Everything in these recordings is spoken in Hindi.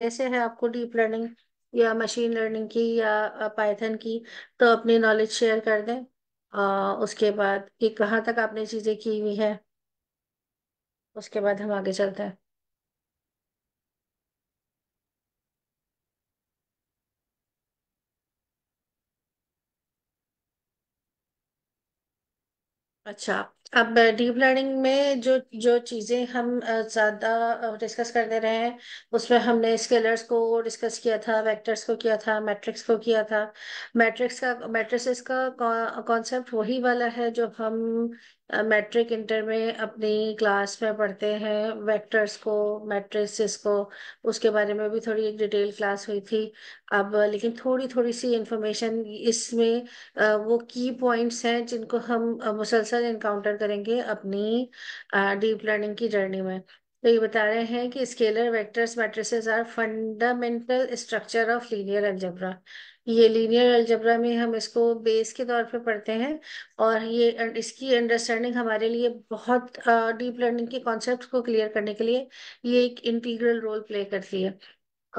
कैसे है आपको डीप लर्निंग या मशीन लर्निंग की या पाइथन की तो अपनी नॉलेज शेयर कर दें आ, उसके बाद कि कहाँ तक आपने चीज़ें की हुई है उसके बाद हम आगे चलते हैं अच्छा, अब डीप लर्निंग में जो जो चीज़ें हम ज़्यादा डिस्कस करते रहे हैं, उसमें हमने स्केलर्स को डिस्कस किया था, वेक्टर्स को किया था, मैट्रिक्स को किया था। मैट्रिक्स का मैट्रिसेस का कॉन्सेप्ट वही वाला है जो हम मैट्रिक इंटर में अपनी क्लास में पढ़ते हैं वेक्टर्स को मैट्रिक्स को उसके बारे में भी थोड़ी एक डिटेल क्लास हुई थी अब लेकिन थोड़ी थोड़ी सी इन्फॉर्मेशन इसमें वो की पॉइंट्स हैं जिनको हम मुसलसल इनकाउंटर करेंगे अपनी डीप लर्निंग की जर्नी में तो ये बता रहे हैं कि scalar vectors matrices are fundamental structure of linear algebra ये लीनियर अलजबरा में हम इसको बेस के तौर पे पढ़ते हैं और ये इसकी अंडरस्टैंडिंग हमारे लिए बहुत डीप लर्निंग के कॉन्सेप्ट को क्लियर करने के लिए ये एक इंटीग्रल रोल प्ले करती है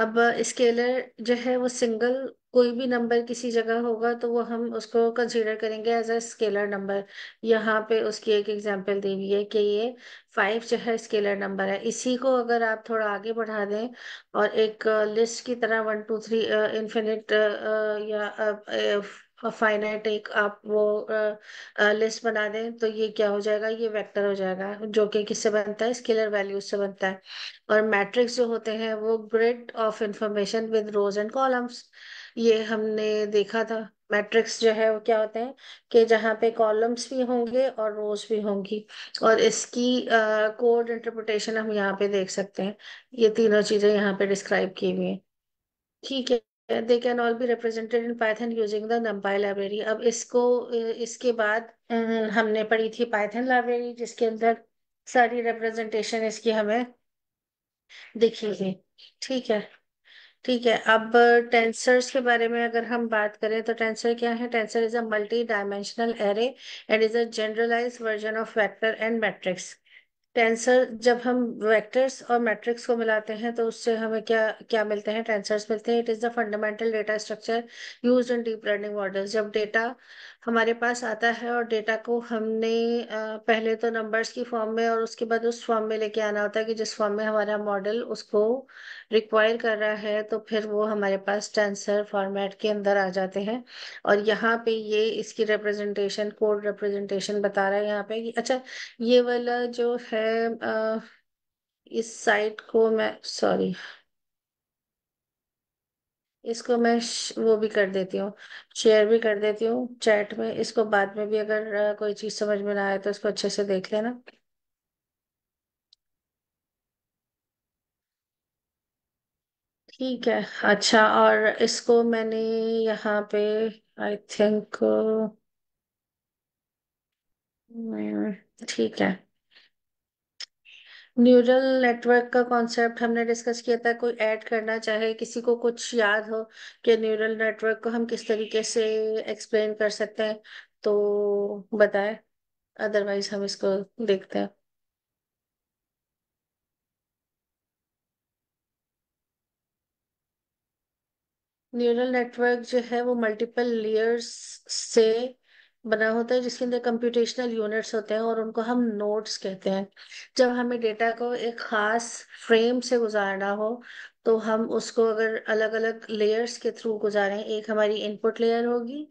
अब स्केलर जो है वो सिंगल कोई भी नंबर किसी जगह होगा तो वो हम उसको कंसीडर करेंगे एज अ स्केलर नंबर यहाँ पे उसकी एक एग्जांपल दी हुई है कि ये फाइव जो है स्केलर नंबर है इसी को अगर आप थोड़ा आगे बढ़ा दें और एक लिस्ट की तरह वन टू थ्री इन्फिनिट या और फाइनाइट एक आप वो लिस्ट बना दें तो ये क्या हो जाएगा ये वेक्टर हो जाएगा जो कि किससे बनता है स्केलर वैल्यूज से बनता है और मैट्रिक्स जो होते हैं वो grid of information with rows and columns ये हमने देखा था मैट्रिक्स जो है वो क्या होते हैं कि जहाँ पे कॉलम्स भी होंगे और रोज भी होंगी और इसकी कोड इंटरप्रिटेशन हम यहाँ पे देख सकते हैं ये तीनों चीजें यहाँ पे डिस्क्राइब की हुई है ठीक है they can all be represented in Python using the NumPy library अब इसको uh, इसके बाद uh, हमने पढ़ी थी पाइथन लाइब्रेरी जिसके अंदर सारी रिप्रेजेंटेशन इसकी हमें दिखी थी ठीक है ठीक है अब टेंसर्स uh, के बारे में अगर हम बात करें तो टेंसर क्या है tensor is a multi dimensional array and is a generalize version of vector and matrix tensor जब हम वेक्टर्स और मैट्रिक्स को मिलाते हैं तो उससे हमें क्या क्या मिलते हैं टेंसर्स मिलते हैं it is the fundamental data structure use in deep learning models जब डेटा हमारे पास आता है और डेटा को हमने पहले तो नंबर्स की फॉर्म में और उसके बाद उस फॉर्म में लेके आना होता है कि जिस फॉर्म में हमारा मॉडल उसको रिक्वायर कर रहा है तो फिर वो हमारे पास टेंसर फॉर्मेट के अंदर आ जाते हैं और यहाँ पे ये इसकी रिप्रेजेंटेशन कोड रिप्रेजेंटेशन बता रहा है यहाँ पे कि अच्छा ये वाला जो है आ, इस साइट को मैं सॉरी इसको मैं वो भी कर देती हूँ शेयर भी कर देती हूँ चैट में इसको बाद में भी अगर कोई चीज़ समझ में ना आए तो इसको अच्छे से देख लेना ठीक है अच्छा और इसको मैंने यहाँ पे आई थिंक हम्म, ठीक है न्यूरल नेटवर्क का कॉन्सेप्ट हमने डिस्कस किया था कोई ऐड करना चाहे किसी को कुछ याद हो कि न्यूरल नेटवर्क को हम किस तरीके से एक्सप्लेन कर सकते हैं तो बताएं अदरवाइज हम इसको देखते हैं न्यूरल नेटवर्क जो है वो मल्टीपल लेयर्स से बना होता है जिसके अंदर कंप्यूटेशनल यूनिट्स होते हैं और उनको हम नोड्स कहते हैं जब हमें डेटा को एक खास फ्रेम से गुजारना हो तो हम उसको अगर अलग अलग लेयर्स के थ्रू गुजारें एक हमारी इनपुट लेयर होगी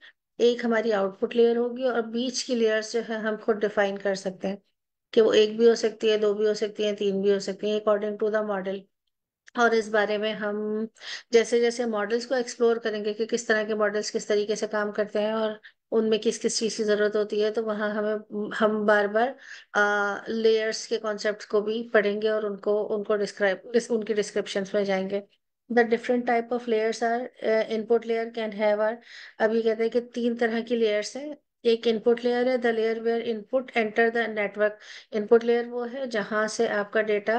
एक हमारी आउटपुट लेयर होगी और बीच की लेयर्स जो है हम खुद डिफाइन कर सकते हैं कि वो एक भी हो सकती है दो भी हो सकती है तीन भी हो सकती है अकॉर्डिंग टू द मॉडल और इस बारे में हम जैसे जैसे मॉडल्स को एक्सप्लोर करेंगे कि किस तरह के मॉडल्स किस तरीके से काम करते हैं और उनमें किस किस चीज़ की ज़रूरत होती है तो वहां हमें हम बार बार लेयर्स के कॉन्सेप्ट को भी पढ़ेंगे और उनको उनको डिस्क्राइब उनके डिस्क्रिप्शन में जाएंगे the different type of layers are input layer can have are अब ये कहते हैं कि तीन तरह की लेयर्स हैं एक इनपुट लेयर है the layer where input enter the network input layer वो है जहाँ से आपका डेटा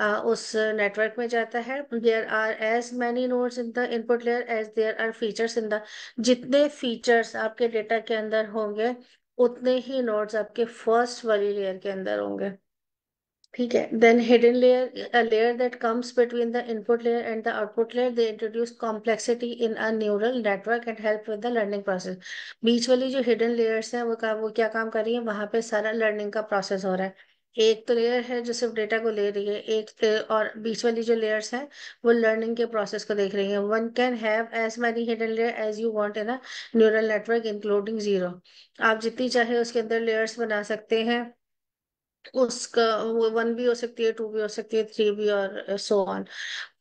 उस नेटवर्क में जाता है there are as many nodes in the input layer as there are features in the जितने फीचर्स आपके डेटा के अंदर होंगे उतने ही नोड्स आपके फर्स्ट वाली लेयर के अंदर होंगे ठीक है then hidden layer a layer that comes between the input layer and the output layer they introduce complexity in a neural network and help with the learning process बीच वाली जो हिडन लेयर्स हैं वो का, वो क्या काम कर रही है वहां पे सारा लर्निंग का प्रोसेस हो रहा है एक तो लेयर है जो सिर्फ डेटा को ले रही है एक और बीच वाली जो लेयर्स हैं वो लर्निंग के प्रोसेस को देख रही है one can have as many hidden layer as you want in a neural network including zero आप जितनी चाहे उसके अंदर लेयर्स बना सकते हैं उसका वो वन भी हो सकती है टू भी हो सकती है थ्री भी और सो ऑन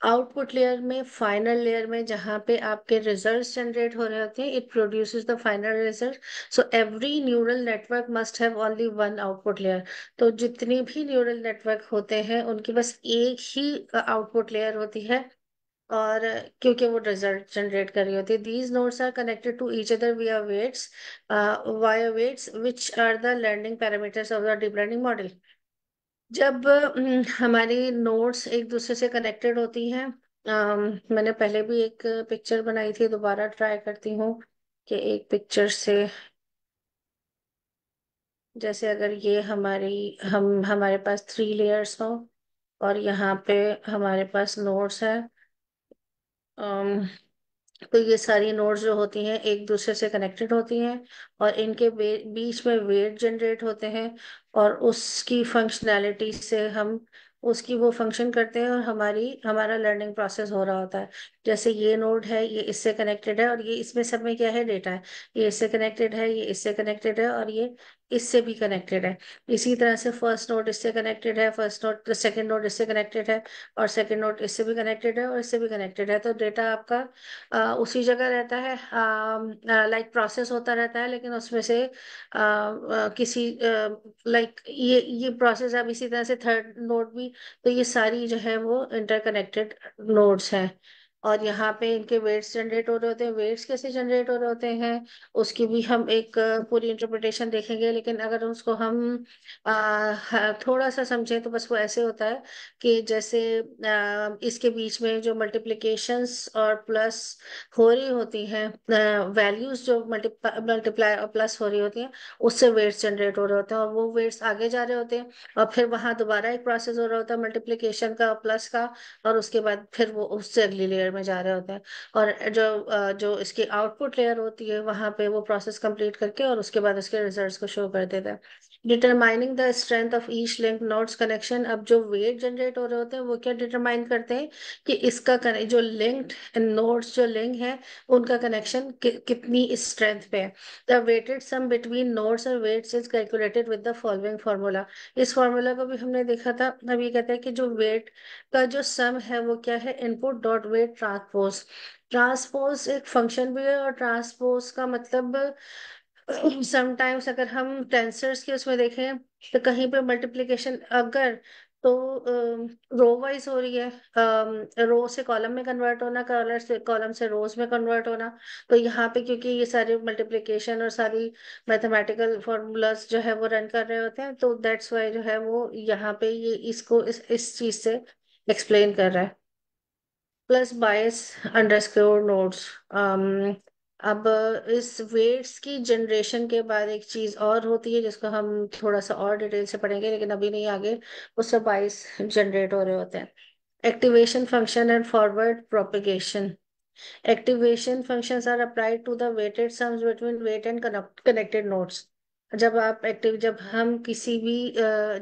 आउटपुट लेयर में फाइनल लेयर में जहाँ पे आपके रिजल्ट्स जनरेट हो रहे होते हैं it produce the final result so every neural network must have only one output layer तो जितनी भी न्यूरल नेटवर्क होते हैं उनकी बस एक ही आउटपुट लेयर होती है और क्योंकि वो रिजल्ट जनरेट कर रही होती है these nodes are connected to each other we are weights via weights which are the learning parameters of the deep learning model जब हम्म, हमारी नोट्स एक दूसरे से कनेक्टेड होती हैं um, मैंने पहले भी एक पिक्चर बनाई थी दोबारा ट्राई करती हूँ कि एक पिक्चर से जैसे अगर ये हमारी हम हमारे पास थ्री लेयर्स हो और यहाँ पे हमारे पास नोट्स हैं तो ये सारी नोड्स जो होती हैं एक दूसरे से कनेक्टेड होती हैं और इनके बीच में वेट जनरेट होते हैं और उसकी फंक्शनैलिटी से हम उसकी वो फंक्शन करते हैं और हमारी हमारा लर्निंग प्रोसेस हो रहा होता है जैसे ये नोड है ये इससे कनेक्टेड है और ये इसमें सब में क्या है डेटा है ये इससे कनेक्टेड है ये इससे कनेक्टेड है और ये इससे भी कनेक्टेड है इसी तरह से फर्स्ट नोट इससे कनेक्टेड है फर्स्ट नोट सेकंड नोट इससे कनेक्टेड है और सेकंड नोट इससे भी कनेक्टेड है और इससे भी कनेक्टेड है तो डेटा आपका आ, उसी जगह रहता है लाइक प्रोसेस होता रहता है लेकिन उसमें से आ, आ, किसी लाइक ये ये प्रोसेस अब इसी तरह से थर्ड नोट भी तो ये सारी जो है वो इंटरकनेक्टेड नोट्स हैं और यहाँ पे इनके वेट्स जनरेट हो रहे होते हैं वेट्स कैसे जनरेट हो रहे होते हैं उसकी भी हम एक पूरी इंटरप्रिटेशन देखेंगे लेकिन अगर उसको हम आ, थोड़ा सा समझें तो बस वो ऐसे होता है कि जैसे आ, इसके बीच में जो मल्टीप्लिकेशंस और प्लस हो रही होती हैं वैल्यूज जो मल्टीप्लाई और प्लस हो रही होती हैं उससे वेट्स जनरेट हो रहे होते हैं और वो वेट्स आगे जा रहे होते हैं और फिर वहाँ दोबारा एक प्रोसेस हो रहा होता है मल्टीप्लीकेशन का प्लस का और उसके बाद फिर वो उससे अगली लेयर लेयर में जा रहे होते हैं और जो जो इसकी आउटपुट लेयर होती है वहां पे वो प्रोसेस कंप्लीट करके और उसके बाद उसके रिजल्ट्स को शो कर देते हैं determining the strength of each link nodes connection अब जो वेट जनरेट हो रहे होते हैं वो क्या डिटरमाइन करते हैं कि इसका जो लिंक्ड नोट्स जो लिंक है उनका कनेक्शन कि, कितनी स्ट्रेंथ पे है the weighted sum between nodes और weights is calculated with the following formula इस फार्मूला को भी हमने देखा था अब ये कहते हैं कि जो वेट का जो सम है वो क्या है input dot weight transpose transpose एक फंक्शन भी है और ट्रांसपोज का मतलब समटाइम्स अगर हम टेंसर्स के उसमें देखें तो कहीं पे मल्टीप्लिकेशन अगर तो रो वाइज हो रही है रो से कॉलम में कन्वर्ट होना कॉलर से कॉलम से रोज में कन्वर्ट होना तो यहाँ पे क्योंकि ये सारे मल्टीप्लिकेशन और सारी मैथमेटिकल फॉर्मूलाज जो है वो रन कर रहे होते हैं तो दैट्स वाई जो है वो यहाँ पे ये इसको इस इस चीज़ से एक्सप्लेन कर रहा है प्लस बायस अंडरस्कोर नोट्स अब इस वेट्स की जनरेशन के बाद एक चीज़ और होती है जिसको हम थोड़ा सा और डिटेल से पढ़ेंगे लेकिन अभी नहीं आगे उससे बाइस जनरेट हो रहे होते हैं activation function and forward propagation activation function are applied to the weighted sums between weight and connected nodes जब आप एक्टिव जब हम किसी भी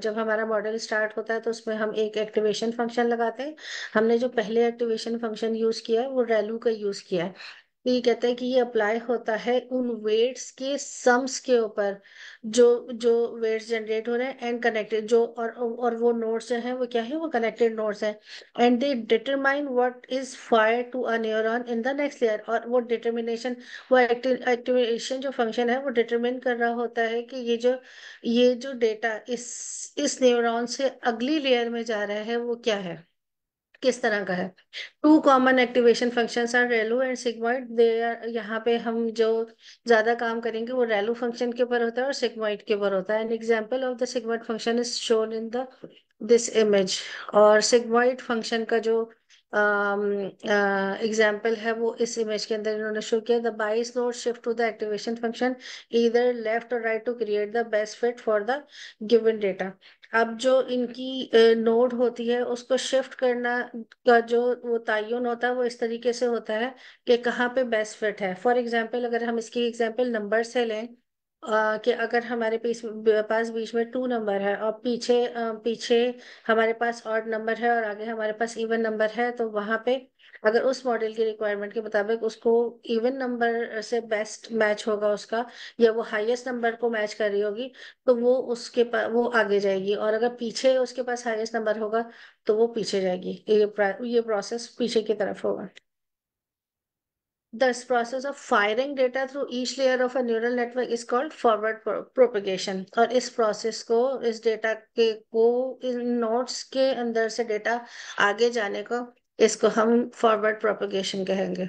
जब हमारा मॉडल स्टार्ट होता है तो उसमें हम एक एक्टिवेशन फंक्शन लगाते हैं हमने जो पहले एक्टिवेशन फंक्शन यूज़ किया है वो रेलू का यूज़ किया है तो ये कहता है कि ये अप्लाई होता है उन वेट्स के सम्स के ऊपर जो जो वेट्स जनरेट हो रहे हैं एंड कनेक्टेड जो और और वो नोड्स हैं वो क्या है वो कनेक्टेड नोड्स हैं and they determine what is fire to a neuron in the next layer और वो डिटरमिनेशन वो एक्टिवेशन जो फंक्शन है वो डिटरमिन कर रहा होता है कि ये जो ये जो डेटा इस इस न्यूरोन से अगली लेयर में जा रहा है वो क्या है किस तरह का है two common activation function are ReLU and sigmoid they are यहाँ पे हम जो ज्यादा काम करेंगे वो रेलू फंक्शन के ऊपर होता है और सिग्मोइड के ऊपर होता है an example of the sigmoid function is shown in the this image और सिग्मोइड फंक्शन का जो एग्जाम्पल um, uh, है वो इस इमेज के अंदर इन्होंने शो किया the bias node shift to the activation function इधर लेफ्ट और right to create the best fit for the given data अब जो इनकी नोड होती है उसको शिफ्ट करना का जो वो तयन होता है वो इस तरीके से होता है कि कहाँ पे बेस्ट फिट है फॉर एग्जांपल अगर हम इसकी एग्जांपल नंबर से लें आ, कि अगर हमारे पास बीच में टू नंबर है और पीछे आ, पीछे हमारे पास ऑड नंबर है और आगे हमारे पास इवन नंबर है तो वहाँ पे अगर उस मॉडल की रिक्वायरमेंट के मुताबिक उसको इवन नंबर से बेस्ट मैच होगा उसका या वो हाईएस्ट नंबर को मैच कर रही होगी तो वो उसके पास वो आगे जाएगी और अगर पीछे उसके पास हाईएस्ट नंबर होगा तो वो पीछे जाएगी ये ये प्रोसेस पीछे की तरफ होगा thus process of firing data through each layer of a neural network is called forward propagation और इस प्रोसेस को इस डेटा के को इन नोट्स के अंदर से डेटा आगे जाने को इसको हम फॉरवर्ड प्रोपोगेशन कहेंगे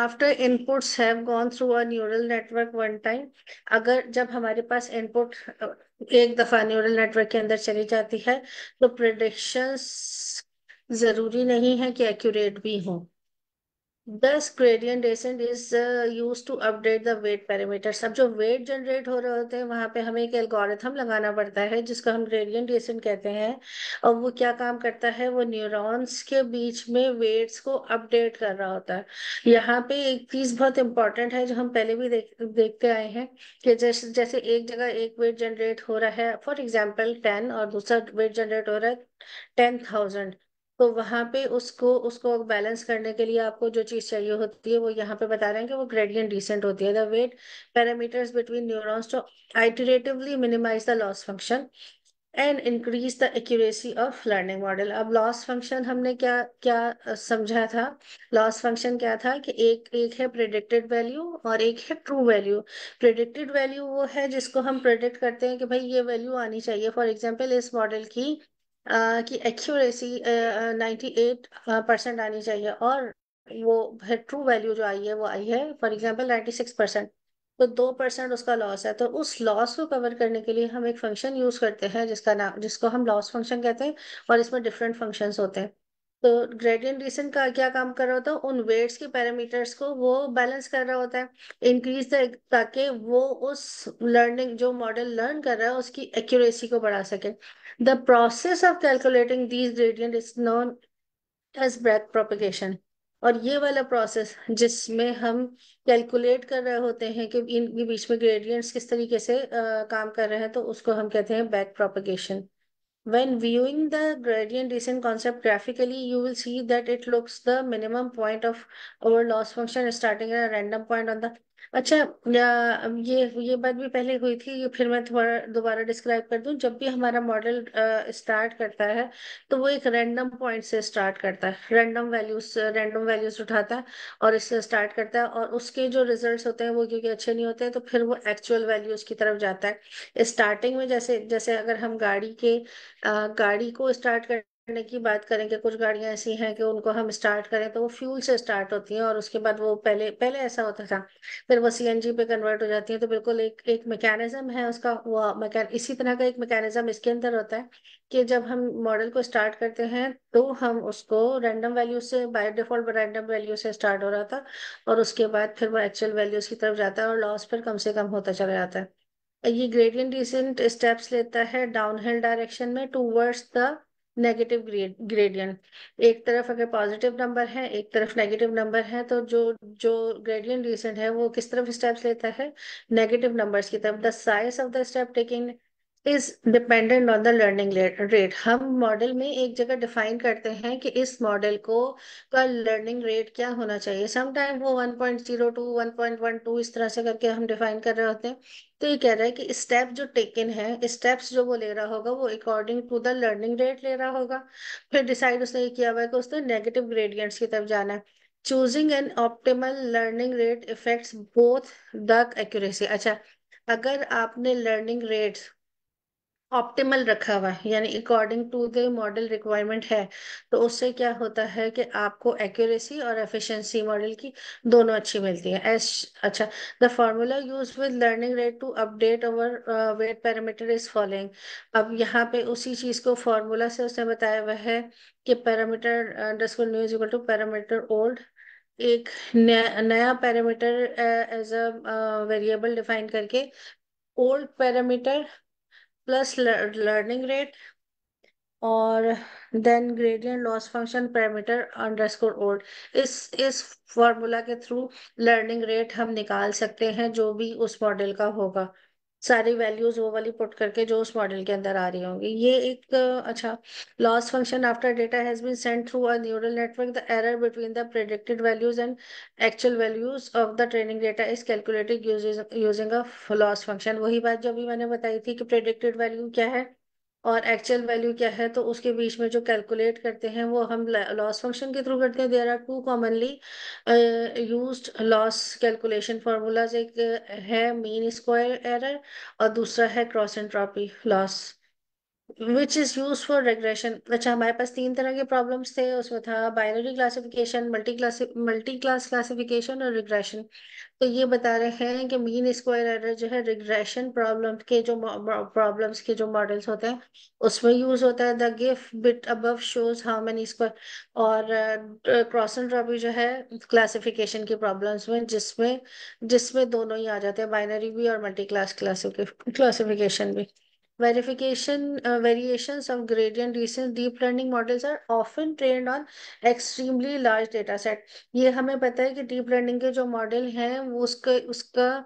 after inputs have gone through a neural network one time अगर जब हमारे पास इनपुट एक दफा न्यूरल नेटवर्क के अंदर चली जाती है तो प्रडिक्शंस जरूरी नहीं है कि एक्यूरेट भी हों thus gradient descent is use to update the weight parameter अब जो वेट जनरेट हो रहे होते हैं वहाँ पे हमें एक एल्गोरिथम लगाना पड़ता है जिसका हम ग्रेडियंट डेसेंट कहते हैं और वो क्या काम करता है वो न्यूरॉन्स के बीच में वेट्स को अपडेट कर रहा होता है यहाँ पे एक चीज बहुत इंपॉर्टेंट है जो हम पहले भी देख, देखते आए हैं कि जैसे जैसे एक जगह एक वेट जनरेट हो रहा है फॉर एग्जाम्पल टेन और दूसरा वेट जनरेट हो रहा है टेन थाउजेंड तो वहां पे उसको उसको बैलेंस करने के लिए आपको जो चीज चाहिए होती है वो यहाँ पे बता रहे हैं कि वो ग्रेडियंट डिसेंट होती है the weight parameters between neurons to iteratively minimise the loss function and increase the accuracy of learning model अब लॉस फंक्शन हमने क्या क्या समझा था लॉस फंक्शन क्या था कि एक एक है प्रिडिक्टेड वैल्यू और एक है ट्रू वैल्यू प्रिडिक्टेड वैल्यू वो है जिसको हम प्रिडिक्ट करते हैं कि भाई ये वैल्यू आनी चाहिए फॉर एग्जाम्पल इस मॉडल की कि एक्यूरेसी नाइन्टी एट परसेंट आनी चाहिए और वो ट्रू वैल्यू जो आई है वो आई है फॉर एग्जांपल सिक्स परसेंट तो दो परसेंट उसका लॉस है तो उस लॉस को कवर करने के लिए हम एक फंक्शन यूज करते हैं जिसका नाम जिसको हम लॉस फंक्शन कहते हैं और इसमें डिफरेंट फंक्शंस होते हैं तो ग्रेडियंट डिसेंट का क्या काम कर रहा होता है उन वेट्स के पैरामीटर्स को वो बैलेंस कर रहा होता है इंक्रीज ताकि वो उस लर्निंग जो मॉडल लर्न कर रहा है उसकी एक्यूरेसी को बढ़ा सके the process of calculating these gradient is known as breath propagation और ये वाला प्रोसेस जिसमें हम कैलकुलेट कर रहे होते हैं कि इनके बीच में ग्रेडियंट्स किस तरीके से आ, काम कर रहे हैं तो उसको हम कहते हैं back propagation When viewing the gradient descent concept graphically, you will see that it looks the minimum point of our loss function starting at a random point on the अच्छा ये ये बात भी पहले हुई थी ये फिर मैं थोड़ा दोबारा डिस्क्राइब कर दूं जब भी हमारा मॉडल स्टार्ट करता है तो वो एक रैंडम पॉइंट से स्टार्ट करता है रैंडम वैल्यूज रैंडम वैल्यूज उठाता है और इससे स्टार्ट करता है और उसके जो रिजल्ट्स होते हैं वो क्योंकि अच्छे नहीं होते हैं तो फिर वो एक्चुअल वैल्यूज की तरफ जाता है स्टार्टिंग में जैसे जैसे अगर हम गाड़ी के आ, गाड़ी को स्टार्ट कर करने की बात करें कि कुछ गाड़ियां ऐसी हैं कि उनको हम स्टार्ट करें तो वो फ्यूल से स्टार्ट होती हैं और उसके बाद वो पहले पहले ऐसा होता था फिर वो सीएनजी पे कन्वर्ट हो जाती हैं तो बिल्कुल एक एक मैकेनिज्म है उसका वो मैकेन इसी तरह का एक मैकेनिज्म इसके अंदर होता है कि जब हम मॉडल को स्टार्ट करते हैं तो हम उसको रैंडम वैल्यू से बाय डिफॉल्ट रैंडम वैल्यू से स्टार्ट हो रहा था और उसके बाद फिर वो एक्चुअल वैल्यूज की तरफ जाता है और लॉस फिर कम से कम होता चला जाता है ये ग्रेडियंट डिसेंट स्टेप्स लेता है डाउनहिल डायरेक्शन में टूवर्ड्स द नेगेटिव ग्रेडियंट एक तरफ अगर पॉजिटिव नंबर है एक तरफ नेगेटिव नंबर है तो जो जो ग्रेडियंट रिसेंट है वो किस तरफ स्टेप्स लेता है नेगेटिव नंबर्स की तरफ the size of the step taking is dependent on the learning rate हम मॉडल में एक जगह डिफाइन करते हैं कि इस मॉडल को का लर्निंग रेट क्या होना चाहिए समटाइम वो 1.02 1.12 इस तरह से करके हम डिफाइन कर रहे होते हैं तो ये कह रहा है कि स्टेप जो टेकन है स्टेप्स जो वो ले रहा होगा वो according to the learning rate ले रहा होगा फिर डिसाइड उसने ये किया हुआ है कि उसने नेगेटिव ग्रेडियंट्स की तरफ जाना है choosing an optimal learning rate effects both the accuracy अच्छा अगर आपने लर्निंग रेट ऑप्टिमल रखा हुआ है यानी according to the model requirement है तो उससे क्या होता है कि आपको एक्यूरेसी और एफिशिएंसी मॉडल की दोनों अच्छी मिलती है एस अच्छा the formula use with learning rate to update over weight parameter is following अब यहाँ पे उसी चीज को फॉर्मूला से उसने बताया हुआ है कि parameter underscore new is equal to parameter old एक नया नया parameter as a variable define करके old parameter plus learning rate और then gradient loss function parameter underscore old इस इस फॉर्मूला के थ्रू लर्निंग रेट हम निकाल सकते हैं जो भी उस मॉडल का होगा सारी वैल्यूज वो वाली पुट करके जो उस मॉडल के अंदर आ रही होंगी ये एक अच्छा loss function after data has been sent through a neural network the error between the predicted values and actual values of the training data is calculated using a loss function वही बात जो अभी मैंने बताई थी कि प्रेडिक्टेड वैल्यू क्या है और एक्चुअल वैल्यू क्या है तो उसके बीच में जो कैलकुलेट करते हैं वो हम लॉस फंक्शन के थ्रू करते हैं there are two commonly used loss calculation formulas एक है मीन स्क्वायर एरर और दूसरा है cross entropy loss which is use for regression अच्छा हमारे पास तीन तरह के प्रॉब्लम्स थे उसमें था binary classification multi class multi class classification और रिग्रेशन तो ये बता रहे हैं कि मीन स्क्वायर एरर जो है रिग्रेशन प्रॉब्लम के जो प्रॉब्लम्स के जो मॉडल्स होते हैं उसमें यूज होता है the gif bit above shows how many square और क्रॉस एंड रॉबी जो है क्लासिफिकेशन के प्रॉब्लम्स में जिसमें जिसमें दोनों ही आ जाते हैं बाइनरी भी और मल्टी क्लास क्लासिफिकेशन भी verification uh, variations of gradient descent deep learning models are often trained on extremely large data set ye hame pata hai ki deep learning ke jo model hain wo उसका uska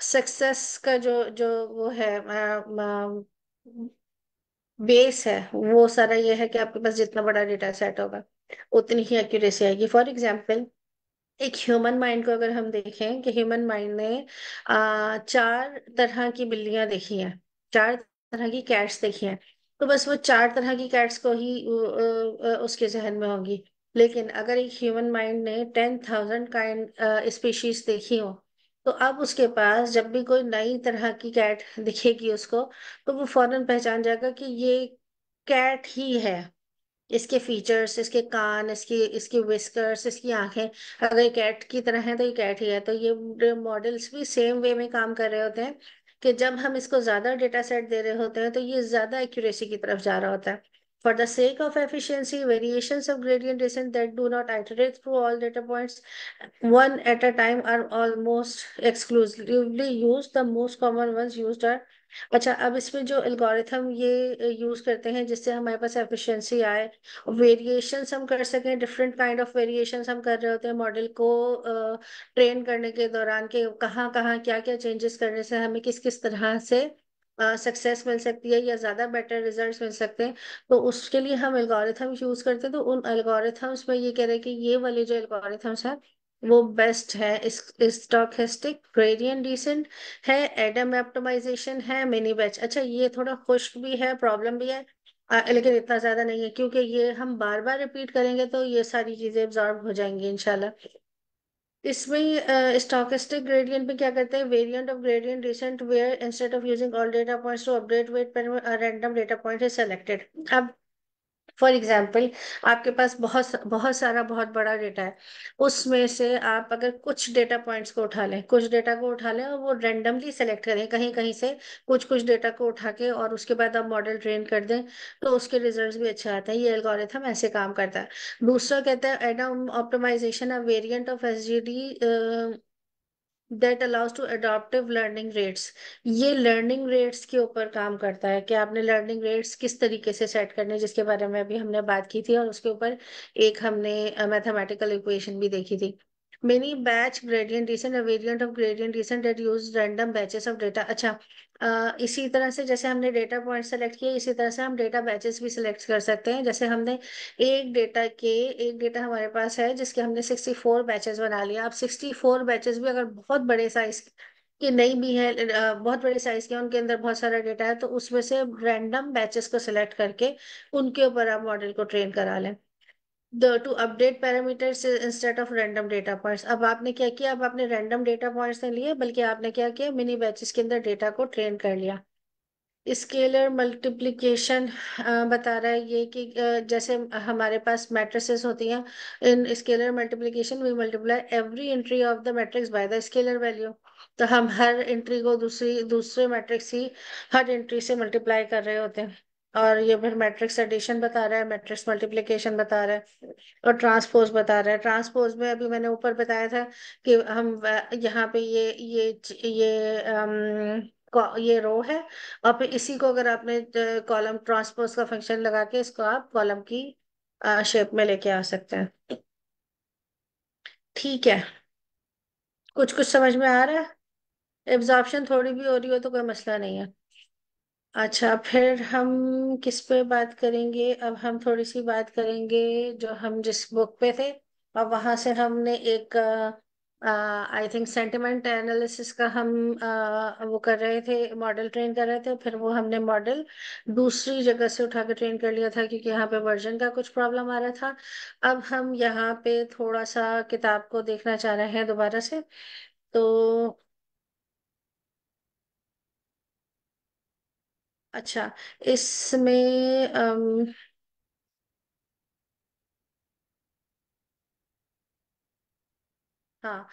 success ka jo jo wo hai base hai wo sara ye hai ki aapke paas jitna bada data set hoga utni hi accuracy aayegi for example एक ह्यूमन माइंड को अगर हम देखें कि ह्यूमन माइंड ने आ, चार तरह की बिल्लियां देखी हैं चार तरह की कैट्स देखी हैं तो बस वो चार तरह की कैट्स को ही उ, उ, उ, उसके जहन में होगी लेकिन अगर एक ह्यूमन माइंड ने टेन थाउजेंड काइंड स्पीशीज देखी हो तो अब उसके पास जब भी कोई नई तरह की कैट दिखेगी उसको तो वो फौरन पहचान जाएगा कि ये कैट ही है इसके फीचर्स इसके कान इसकी इसकी विस्कर्स इसकी आंखें अगर कैट की तरह है तो ये कैट ही है तो ये मॉडल्स भी सेम वे में काम कर रहे होते हैं कि जब हम इसको ज्यादा डेटा सेट दे रहे होते हैं तो ये ज्यादा एक्यूरेसी की तरफ जा रहा होता है for the sake of efficiency variation of gradient descent that do not iterate through all data point one at a time are almost exclusively use the most common one use are अच्छा अब इसमें जो एल्गोरिथम ये यूज करते हैं जिससे हमारे पास एफिशिएंसी आए वेरिएशंस हम कर सकें डिफरेंट काइंड ऑफ वेरिएशंस हम कर रहे होते हैं मॉडल को ट्रेन uh, करने के दौरान के कहाँ कहाँ क्या क्या चेंजेस करने से हमें किस किस तरह से सक्सेस uh, मिल सकती है या ज़्यादा बेटर रिजल्ट्स मिल सकते हैं तो उसके लिए हम एल्गोरिथम यूज़ करते हैं तो उन एल्गोरिथम्स में ये कह रहे हैं कि ये वाले जो एल्गोरिथम्स हैं वो बेस्ट है इस स्टॉकहेस्टिक ग्रेडियन डिसेंट है एडम ऑप्टिमाइजेशन है मिनी बैच अच्छा ये थोड़ा खुश्क भी है प्रॉब्लम भी है आ, लेकिन इतना ज़्यादा नहीं है क्योंकि ये हम बार बार रिपीट करेंगे तो ये सारी चीज़ें एब्जॉर्ब हो जाएंगी इनशाला इसमें स्टॉकिस्टिक ग्रेडियंट में क्या करते हैं variant of gradient descent where instead of using all data points to update weight पर random data point is selected अब फॉर एग्जाम्पल आपके पास बहुत बहुत सारा बहुत बड़ा डेटा है उसमें से आप अगर कुछ डेटा पॉइंट्स को उठा लें कुछ डेटा को उठा लें और वो रेंडमली सेलेक्ट करें कहीं कहीं से कुछ कुछ डेटा को उठा के और उसके बाद आप मॉडल ट्रेन कर दें तो उसके रिजल्ट भी अच्छे आते हैं ये एल्गोरिथम ऐसे काम करता है दूसरा कहता है Adam optimisation of variant of S that allows to adaptive learning rates ये लर्निंग रेट्स के ऊपर काम करता है कि आपने लर्निंग रेट्स किस तरीके से सेट करने जिसके बारे में अभी हमने बात की थी और उसके ऊपर एक हमने मैथमेटिकल इक्वेशन भी देखी थी mini batch gradient descent a variant of gradient descent that use random batches of data अच्छा इसी तरह से जैसे हमने डेटा पॉइंट सेलेक्ट किए इसी तरह से हम डेटा बैचेस भी सिलेक्ट कर सकते हैं जैसे हमने एक डेटा के एक डेटा हमारे पास है जिसके हमने 64 बैचेस बना लिया अब 64 बैचेस भी अगर बहुत बड़े साइज के नहीं भी है बहुत बड़े साइज के उनके अंदर बहुत सारा डेटा है तो उसमें से रैंडम बैचेस को सिलेक्ट करके उनके ऊपर आप मॉडल को ट्रेन करा लें the to update parameters instead of random data points अब आपने क्या किया अब आपने random data points नहीं लिए बल्कि आपने क्या किया मिनी बैचेस के अंदर डेटा को ट्रेन कर लिया स्केलर मल्टीप्लिकेशन बता रहा है ये कि जैसे हमारे पास मैट्रिसेस होती हैं in scalar multiplication we multiply every entry of the matrix by the scalar value तो हम हर एंट्री को दूसरी दूसरे मैट्रिक्स ही हर एंट्री से मल्टीप्लाई कर रहे होते हैं और ये फिर मैट्रिक्स एडिशन बता रहा है मैट्रिक्स मल्टीप्लिकेशन बता रहा है और ट्रांसपोज बता रहा है ट्रांसपोज में अभी मैंने ऊपर बताया था कि हम यहाँ पे ये ये ये अम, ये रो है और फिर इसी को अगर आपने कॉलम ट्रांसपोज का फंक्शन लगा के इसको आप कॉलम की शेप में लेके आ सकते हैं ठीक है कुछ कुछ समझ में आ रहा है एब्जॉर्प्शन थोड़ी भी हो रही हो तो कोई मसला नहीं है अच्छा फिर हम किस पे बात करेंगे अब हम थोड़ी सी बात करेंगे जो हम जिस बुक पे थे और वहां से हमने एक आई थिंक सेंटिमेंट एनालिसिस का हम आ, वो कर रहे थे मॉडल ट्रेन कर रहे थे फिर वो हमने मॉडल दूसरी जगह से उठा के ट्रेन कर लिया था क्योंकि यहाँ पे वर्जन का कुछ प्रॉब्लम आ रहा था अब हम यहाँ पे थोड़ा सा किताब को देखना चाह रहे हैं दोबारा से तो अच्छा इसमें अम, हाँ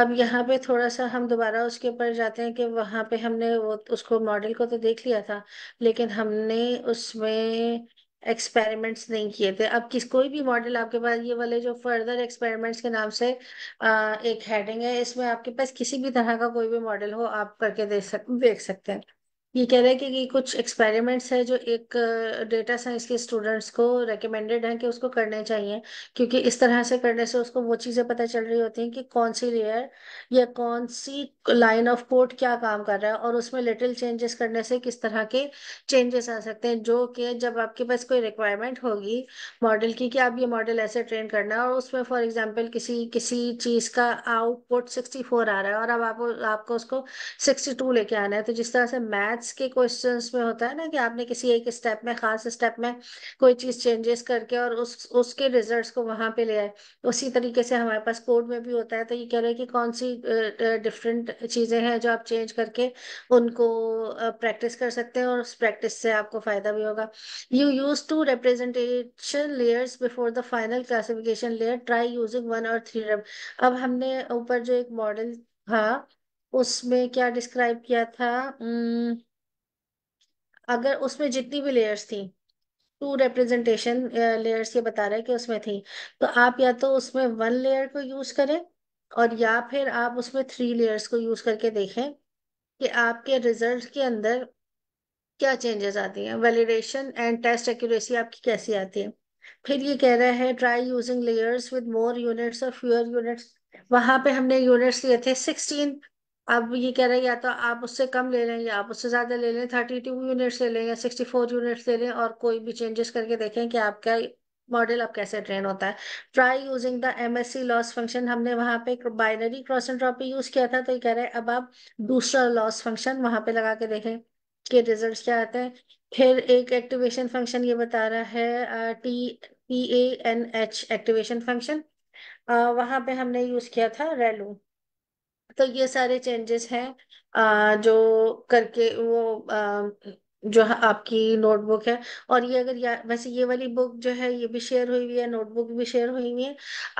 अब यहाँ पे थोड़ा सा हम दोबारा उसके ऊपर जाते हैं कि वहाँ पे हमने वो उसको मॉडल को तो देख लिया था लेकिन हमने उसमें एक्सपेरिमेंट्स नहीं किए थे अब किस कोई भी मॉडल आपके पास ये वाले जो फर्दर एक्सपेरिमेंट्स के नाम से आ, एक हेडिंग है इसमें आपके पास किसी भी तरह का कोई भी मॉडल हो आप करके देख सक देख सकते हैं ये कह रहे हैं कि, कि कुछ एक्सपेरिमेंट्स है जो एक डेटा साइंस के स्टूडेंट्स को रेकमेंडेड है कि उसको करने चाहिए क्योंकि इस तरह से करने से उसको वो चीज़ें पता चल रही होती हैं कि कौन सी लेयर या कौन सी लाइन ऑफ कोड क्या काम कर रहा है और उसमें लिटिल चेंजेस करने से किस तरह के चेंजेस आ सकते हैं जो कि जब आपके पास कोई रिक्वायरमेंट होगी मॉडल की कि आप ये मॉडल ऐसे ट्रेन करना है और उसमें फॉर एग्जाम्पल किसी किसी चीज़ का आउटपुट सिक्सटी फोर आ रहा है और अब आप, आपको उसको सिक्सटी टू लेके आना है तो जिस तरह से मैथ्स मैथ्स के क्वेश्चंस में होता है ना कि आपने किसी एक स्टेप में खास स्टेप में कोई चीज चेंजेस करके और उस उसके रिजल्ट्स को वहां पे ले आए उसी तरीके से हमारे पास कोड में भी होता है तो ये कह रहे हैं कि कौन सी डिफरेंट चीजें हैं जो आप चेंज करके उनको प्रैक्टिस कर सकते हैं और उस प्रैक्टिस से आपको फायदा भी होगा you use two representation layers before the final classification layer try using one or three अब हमने ऊपर जो एक मॉडल था उसमें क्या डिस्क्राइब किया था hmm. अगर उसमें जितनी भी लेयर्स थी टू रिप्रेजेंटेशन लेयर्स ये बता रहे हैं कि उसमें थी तो आप या तो उसमें वन लेयर को यूज करें और या फिर आप उसमें थ्री लेयर्स को यूज करके देखें कि आपके रिजल्ट के अंदर क्या चेंजेस आती हैं वैलिडेशन एंड टेस्ट एक्यूरेसी आपकी कैसी आती है फिर ये कह रहा है try using layers with more units or fewer units वहां पे हमने यूनिट्स लिए थे सिक्सटीन अब ये कह रहे हैं या तो आप उससे कम ले लें या आप उससे ज़्यादा ले लें थर्टी टू यूनिट्स ले लें या सिक्सटी फोर यूनिट्स ले लें और कोई भी चेंजेस करके देखें कि आपका मॉडल अब कैसे ट्रेन होता है try using the M S E loss function हमने वहाँ पे binary cross entropy use किया था तो ये कह रहे हैं अब आप दूसरा लॉस फंक्शन वहाँ पे लगा के देखें कि रिजल्ट क्या आते हैं फिर एक एक्टिवेशन फंक्शन ये बता रहा है T T A N H activation function वहाँ पे हमने यूज़ किया था रेलू तो ये सारे चेंजेस हैं जो करके वो जो है आपकी नोटबुक है और ये अगर या वैसे ये वाली बुक जो है ये भी शेयर हुई हुई है नोटबुक भी शेयर हुई हुई है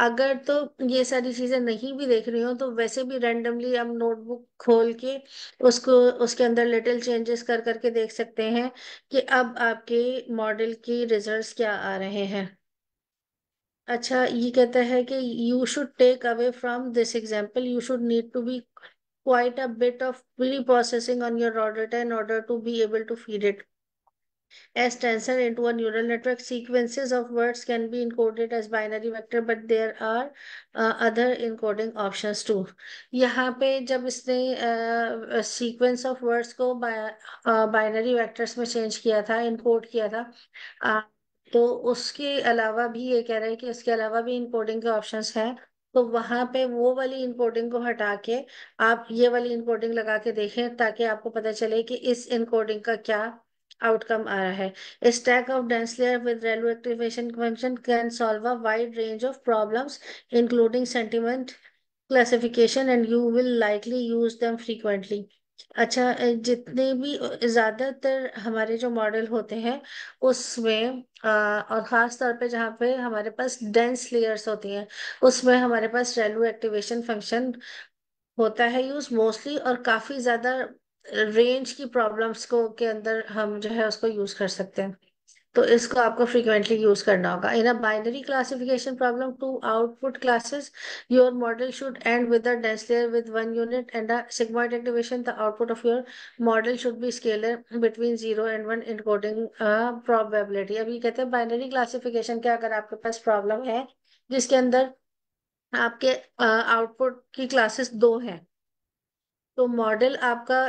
अगर तो ये सारी चीज़ें नहीं भी देख रही हो तो वैसे भी रैंडमली हम नोटबुक खोल के उसको उसके अंदर लिटिल चेंजेस कर करके देख सकते हैं कि अब आपके मॉडल की रिजल्ट्स क्या आ रहे हैं अच्छा ये कहता है कि you should take away from this example you should need to be quite a bit of pre processing on your order in order to be able to feed it as tensor in a neural network sequences of words can be encoded as binary vector but there are other encoding option too यहाँ पे जब इसने सीक्वेंस ऑफ वर्ड्स को बाइनरी वैक्टर्स uh, में चेंज किया था इनकोड किया था uh, तो उसके अलावा भी ये कह रहा है कि इसके अलावा भी इंपोर्टिंग के ऑप्शंस हैं तो वहां पे वो वाली इंपोर्टिंग को हटा के आप ये वाली इंपोर्टिंग लगा के देखें ताकि आपको पता चले कि इस इनकोडिंग का क्या आउटकम आ रहा है stack of dense layer with relu activation convention can solve a wide range of problems including sentiment classification and you will likely use them frequently अच्छा जितने भी ज्यादातर हमारे जो मॉडल होते हैं उसमें और खास तौर पे जहाँ पे हमारे पास डेंस लेयर्स होती हैं उसमें हमारे पास रेलू एक्टिवेशन फंक्शन होता है यूज मोस्टली और काफी ज्यादा रेंज की प्रॉब्लम्स को के अंदर हम जो है उसको यूज कर सकते हैं तो इसको आपको फ्रीक्वेंटली यूज करना होगा in a binary classification problem two output classes your model should end with a dense layer with one unit and a sigmoid activation the output of your model should be scalar between zero and one encoding probability अभी कहते हैं बाइनरी क्लासिफिकेशन के अगर आपके पास प्रॉब्लम है जिसके अंदर आपके आउटपुट uh, की क्लासेस दो हैं तो मॉडल आपका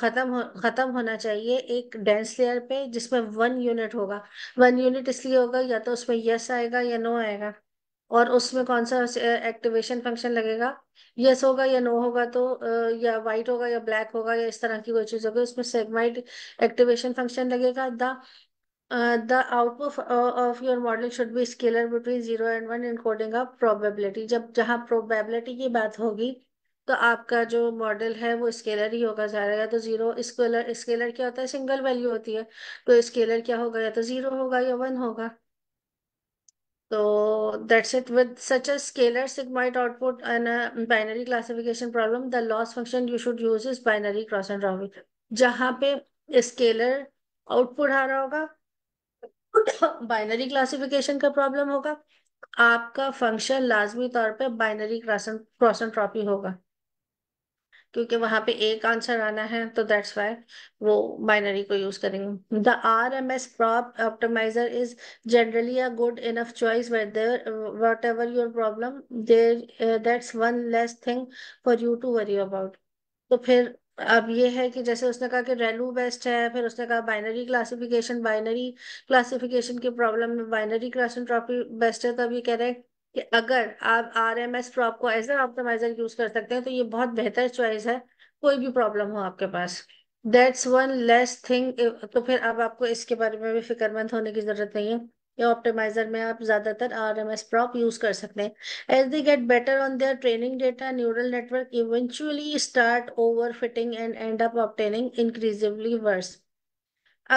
ख़त्म हो ख़त्म होना चाहिए एक डेंस लेयर पे जिसमें वन यूनिट होगा वन यूनिट इसलिए होगा या तो उसमें यस आएगा या नो आएगा और उसमें कौन सा एक्टिवेशन फंक्शन लगेगा यस होगा या नो होगा तो या वाइट होगा या ब्लैक होगा या इस तरह की कोई चीज़ होगी उसमें सेगमाइट एक्टिवेशन फंक्शन लगेगा the the output of your model should be scalar between zero and one encoding of probability जब जहाँ प्रोबेबिलिटी की बात होगी तो आपका जो मॉडल है वो स्केलर ही होगा ज़्यादा है तो जीरो स्केलर स्केलर क्या होता है सिंगल वैल्यू होती है तो स्केलर क्या होगा या तो जीरो होगा या वन होगा तो that's it with such a scalar sigmoid output and binary classification problem the loss function you should use is binary cross entropy जहाँ पे स्केलर आउटपुट आ रहा होगा बाइनरी क्लासिफिकेशन का प्रॉब्लम होगा आपका फंक्शन लाजमी तौर पे बाइनरी क्रॉस ट्रॉपी होगा क्योंकि वहां पे एक आंसर आना है तो दैट्स वाई वो बाइनरी को यूज करेंगे the R M S prop optimiser is generally a good enough choice whatever your problem there that's one less thing for you to worry about तो फिर अब ये है कि जैसे उसने कहा कि रेलू बेस्ट है फिर उसने कहा बाइनरी क्लासिफिकेशन बाइनरी क्लासिफिकेशन की प्रॉब्लम में बाइनरी क्लासन ट्रॉपी बेस्ट है तो अब ये कह रहे हैं कि अगर आप आर एम एस प्रॉप को एज एन यूज कर सकते हैं तो ये बहुत बेहतर चॉइस है कोई भी प्रॉब्लम हो आपके पास दैट्स वन लेस थिंग तो फिर अब आपको इसके बारे में भी फिक्रमंद होने की जरूरत नहीं है ये ऑप्टिमाइजर में आप ज्यादातर R M S prop use कर सकते हैं as they get better on their training data neural network eventually start over fitting and end up obtaining increasingly worse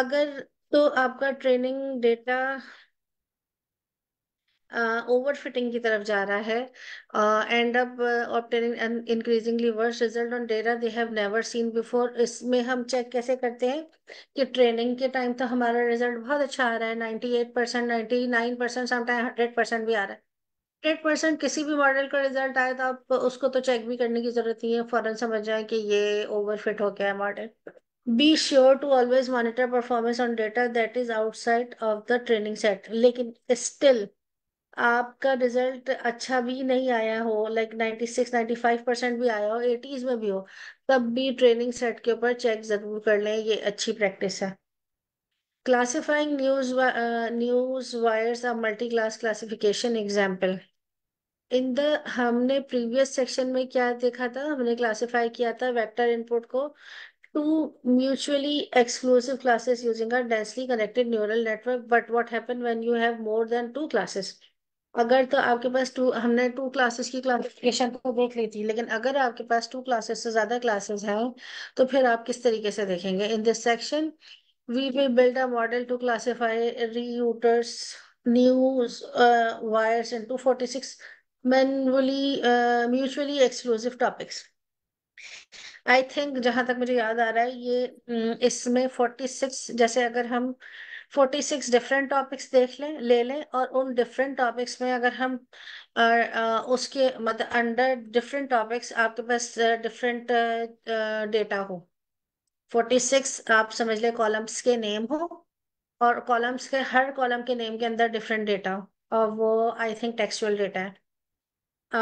अगर तो आपका ट्रेनिंग डेटा ओवर फिटिंग की तरफ जा रहा है end up obtaining an increasingly worse result on data they have never seen before इसमें हम चेक कैसे करते हैं कि ट्रेनिंग के टाइम तो हमारा रिजल्ट बहुत अच्छा आ रहा है ninety eight percent ninety nine percent sometime hundred percent भी आ रहा है हंड्रेड परसेंट किसी भी मॉडल का रिजल्ट आए तो आप उसको तो चेक भी करने की जरूरत नहीं है फौरन समझ जाए कि ये ओवर फिट हो गया है model be sure to always monitor performance on data that is outside of the training set लेकिन स्टिल आपका रिजल्ट अच्छा भी नहीं आया हो like ninety six ninety five percent भी आया हो एटीज में भी हो तब भी ट्रेनिंग सेट के ऊपर चेक जरूर कर लें ये अच्छी प्रैक्टिस है classifying news news wires are multi class classification example in the हमने प्रीवियस सेक्शन में क्या देखा था हमने क्लासिफाई किया था वेक्टर इनपुट को two mutually exclusive classes using a densely connected neural network but what happens when you have more than two अगर तो आपके पास टू हमने टू क्लासेस की क्लासिफिकेशन तो देख ली थी लेकिन अगर आपके पास टू क्लासेस से ज्यादा क्लासेस हैं तो फिर आप किस तरीके से देखेंगे in this section we will build a model to classify Reuters new wires into forty six manually mutually exclusive topics I think जहां तक मुझे याद आ रहा है ये हम्म, इसमें फोर्टी सिक्स जैसे अगर हम uh, forty six different topics देख लें ले लें और उन डिफरेंट टॉपिक्स में अगर हम आ, आ, उसके मतलब अंडर डिफरेंट टॉपिक्स आपके पास डिफरेंट डेटा हो फोर्टी सिक्स आप समझ लें कॉलम्स के नेम हो और कॉलम्स के हर कॉलम के नेम के अंदर डिफरेंट डेटा हो और वो आई थिंक टेक्सुअल डेटा है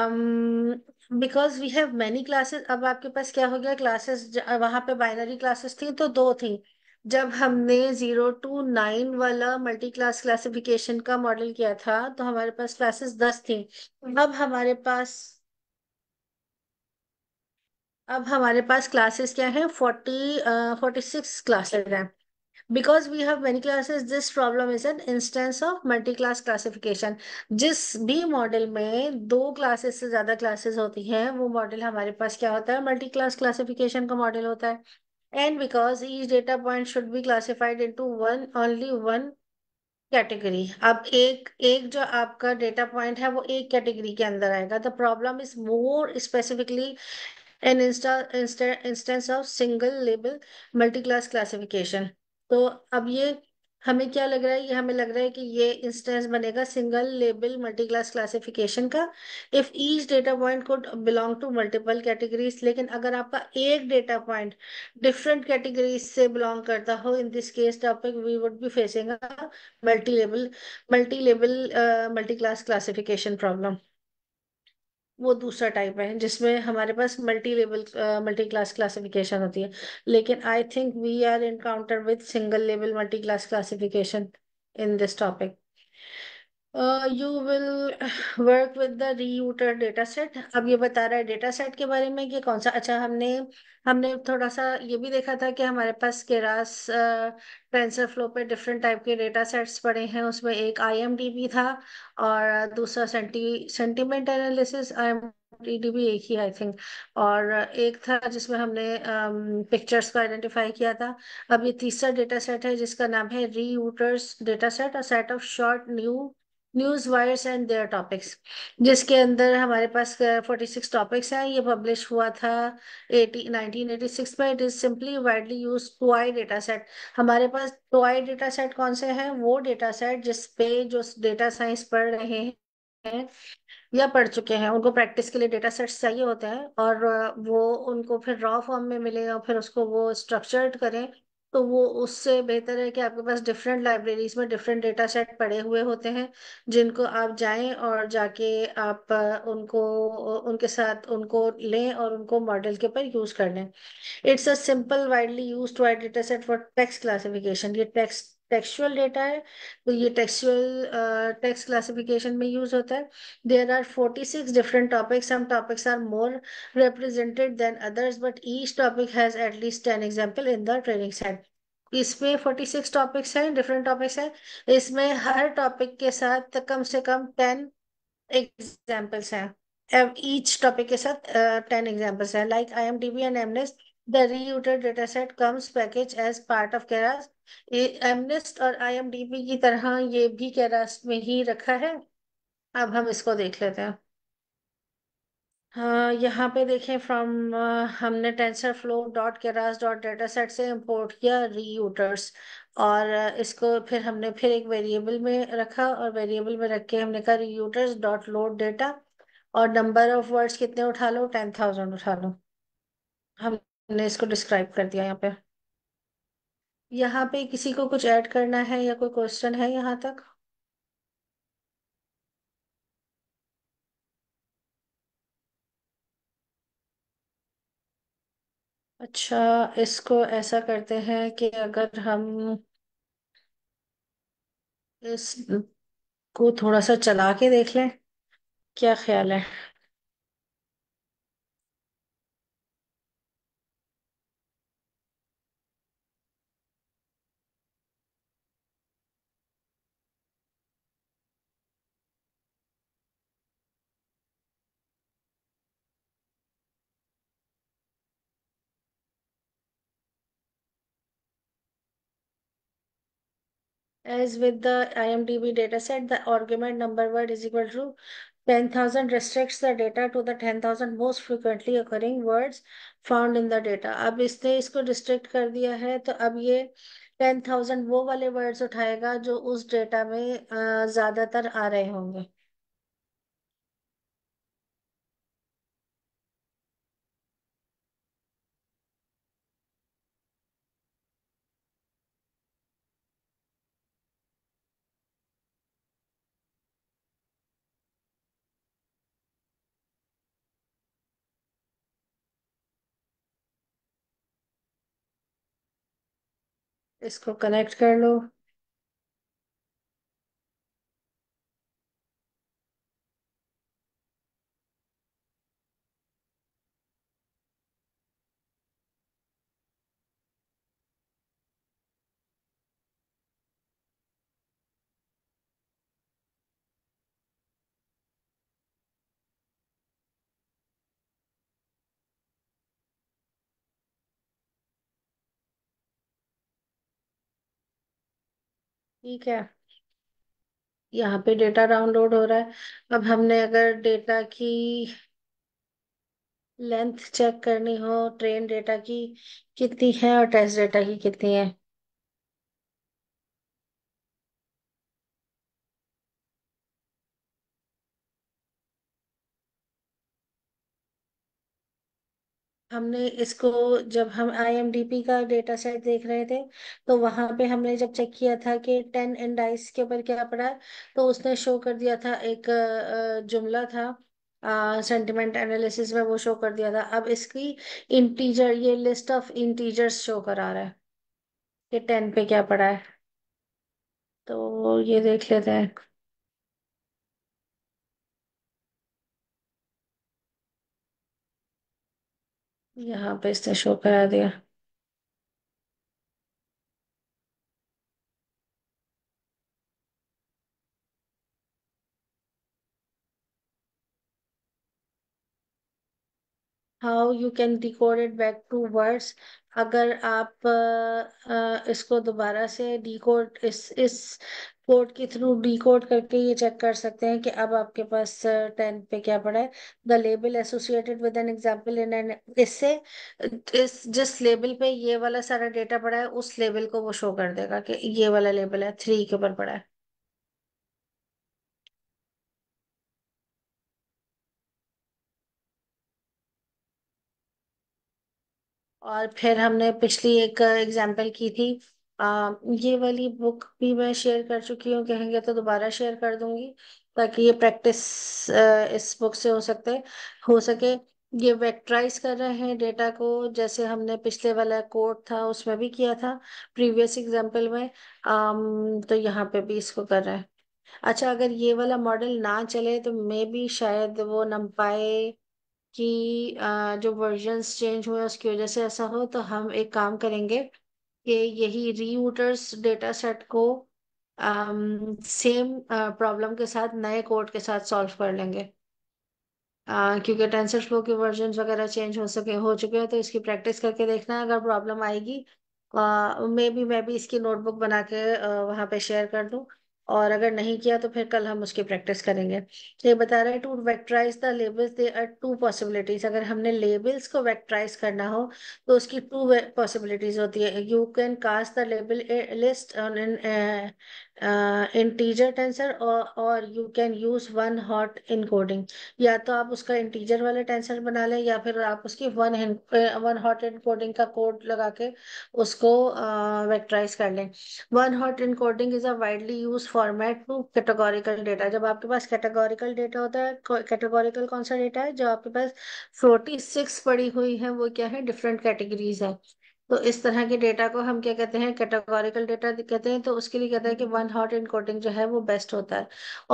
because we have many classes अब आपके पास क्या हो गया क्लासेस वहाँ पे बाइनरी क्लासेस थी तो दो थी जब हमने जीरो टू नाइन वाला मल्टी क्लास क्लासिफिकेशन का मॉडल किया था तो हमारे पास क्लासेस दस थी अब हमारे पास अब हमारे पास क्लासेस क्या है फोर्टी फोर्टी सिक्स क्लासेस हैं because we have many classes this problem is an जिस भी मॉडल में दो क्लासेस से ज्यादा क्लासेस होती हैं वो मॉडल हमारे पास क्या होता है मल्टी क्लास क्लासिफिकेशन का मॉडल होता है And because each data point should be classified into one only one category अब एक एक जो आपका डेटा पॉइंट है वो एक कैटेगरी के अंदर आएगा the problem is more specifically an instance of single label multi class classification तो अब ये हमें क्या लग रहा है ये हमें लग रहा है कि ये इंस्टेंस बनेगा single label multi class classification का इफ ईच डेटा पॉइंट को बिलोंग टू मल्टीपल कैटेगरीज लेकिन अगर आपका एक डेटा पॉइंट डिफरेंट कैटेगरीज से बिलोंग करता हो in this case topic we would be facing multi label multi label multi class classification problem वो दूसरा टाइप है जिसमें हमारे पास multi level multi class classification होती है लेकिन I think we are encounter with single level multi class classification in this topic you will work with the Reuter data set अब ये बता रहा है डेटा सेट के बारे में कि कौन सा अच्छा हमने हमने थोड़ा सा ये भी देखा था कि हमारे पास केरास टेंसर फ्लो पे डिफरेंट टाइप के डेटा सेट्स पड़े हैं उसमें एक आईएमडीबी था और दूसरा सेंटी सेंटीमेंट एनालिसिस आईएमडीबी एक ही आई थिंक और एक था जिसमें हमने पिक्चर्स um, को आइडेंटिफाई किया था अब ये तीसरा डेटा सेट है जिसका नाम है रीयूटर्स डेटा सेट और set of short new news wires and their topics जिसके अंदर हमारे पास फोर्टी सिक्स टॉपिक्स हैं ये पब्लिश हुआ था एटी नाइनटीन एटी सिक्स में it is simply widely use toy data set हमारे पास टू आई डेटा सेट कौन से हैं वो डेटा सेट जिस पे जो डेटा साइंस पढ़ रहे हैं या पढ़ चुके हैं उनको प्रैक्टिस के लिए डेटा सेट्स चाहिए होते हैं और वो उनको फिर रॉ फॉर्म में मिले और फिर उसको वो स्ट्रक्चर्ड करें तो वो उससे बेहतर है कि आपके पास डिफरेंट लाइब्रेरीज में डिफरेंट डेटा सेट पड़े हुए होते हैं जिनको आप जाएं और जाके आप उनको उनके साथ उनको लें और उनको मॉडल के ऊपर यूज कर लें it's a simple widely use wide data set for text classification ये टेक्स्ट टेक्सुअल डेटा है तो ये टेक्सुअल टेक्स क्लासिफिकेशन में यूज होता है there are forty six different topics some topics are more represented than others but each topic has at least ten example in the training set इसमें फोर्टी सिक्स टॉपिक्स हैं डिफरेंट टॉपिक्स हैं इसमें हर टॉपिक के साथ कम से कम टेन एग्जाम्पल्स हैं ईच टॉपिक के साथ टेन एग्जाम्पल्स हैं like I M D B and M MNIST the Reuters data set comes package as part of Keras MNIST और आईएमडीबी की तरह ये भी कैरास्ट में ही रखा है अब हम इसको देख लेते हैं हाँ यहाँ पे देखें फ्रॉम uh, हमने TensorFlow dot Keras dot data set से इम्पोर्ट किया रीयूटर्स और uh, इसको फिर हमने फिर एक वेरिएबल में रखा और वेरिएबल में रख के हमने कहा रीयूटर्स डॉट लोड डेटा और नंबर ऑफ वर्ड्स कितने उठा लो टेन थाउजेंड उठा लो हमने इसको डिस्क्राइब कर दिया यहाँ पे यहाँ पे किसी को कुछ ऐड करना है या कोई क्वेश्चन है यहाँ तक अच्छा इसको ऐसा करते हैं कि अगर हम इसको थोड़ा सा चला के देख लें क्या ख्याल है as with the IMDB dataset, the argument number word is equal to 10,000 restricts the data to the 10,000 most frequently occurring words found in the data. अब इसने इसको रिस्ट्रिक्ट कर दिया है तो अब ये 10,000 वो वाले वर्ड्स उठाएगा जो उस डेटा में ज़्यादातर आ रहे होंगे इसको कनेक्ट कर लो ठीक है यहाँ पे डेटा डाउनलोड हो रहा है अब हमने अगर डेटा की लेंथ चेक करनी हो ट्रेन डेटा की कितनी है और टेस्ट डेटा की कितनी है हमने इसको जब हम आईएमडीपी का डेटा सेट देख रहे थे तो वहां पे हमने जब चेक किया था कि टेन इंडाइस के ऊपर क्या पड़ा है तो उसने शो कर दिया था एक जुमला था सेंटिमेंट एनालिसिस में वो शो कर दिया था अब इसकी इंटीजर ये लिस्ट ऑफ इंटीजर्स शो करा रहा है कि टेन पे क्या पड़ा है तो ये देख लेते हैं यहाँ पे इसने शो करा दिया how you can decode it back to words अगर आप आ, इसको दोबारा से डिकोड इस इस कोड के थ्रू डिकोड करके ये चेक कर सकते हैं कि अब आपके पास टेन uh, पे क्या पड़ा है the label associated with an example in an इससे इस जिस लेबल पे ये वाला सारा डेटा पड़ा है उस लेबल को वो शो कर देगा कि ये वाला लेबल है थ्री के ऊपर पड़ा है और फिर हमने पिछली एक एग्जाम्पल uh, की थी आ, ये वाली बुक भी मैं शेयर कर चुकी हूँ कहेंगे तो दोबारा शेयर कर दूंगी ताकि ये प्रैक्टिस इस बुक से हो सकते हो सके ये वेक्टराइज कर रहे हैं डेटा को जैसे हमने पिछले वाला कोड था उसमें भी किया था प्रीवियस एग्जांपल में आम, तो यहाँ पे भी इसको कर रहे हैं अच्छा अगर ये वाला मॉडल ना चले तो मे भी शायद वो नंपाए की जो वर्जन्स चेंज हुए उसकी वजह से ऐसा हो तो हम एक काम करेंगे कि यही रीयूटर्स डेटा सेट को सेम um, प्रॉब्लम uh, के साथ नए कोड के साथ सॉल्व कर लेंगे uh, क्योंकि टेंसर फ्लो के वर्जन वगैरह चेंज हो सके हो चुके हैं तो इसकी प्रैक्टिस करके देखना अगर प्रॉब्लम आएगी मे uh, बी मैं भी इसकी नोटबुक बना के uh, वहाँ पे शेयर कर दूँ और अगर नहीं किया तो फिर कल हम उसकी प्रैक्टिस करेंगे तो ये बता रहा है to vectorize the labels there are two possibilities अगर हमने लेबल्स को वैक्ट्राइज करना हो तो उसकी टू पॉसिबिलिटीज होती है you can cast the label list on an integer tensor और you can use one hot encoding या तो आप उसका इंटीजर वाले टेंसर बना लें या फिर आप उसकी वन वन हॉट इनकोडिंग का कोड लगा के उसको वेक्टराइज uh, कर लें one hot encoding is a widely use format to categorical data जब आपके पास कैटेगोरिकल डेटा होता है कैटेगोरिकल कौन सा डेटा है जो आपके पास फोर्टी सिक्स पड़ी हुई है वो क्या है डिफरेंट कैटेगरीज है तो इस तरह के डेटा को हम क्या कहते हैं कैटेगोरिकल डेटा कहते हैं तो उसके लिए कहते हैं कि वन हॉट इनकोडिंग जो है वो बेस्ट होता है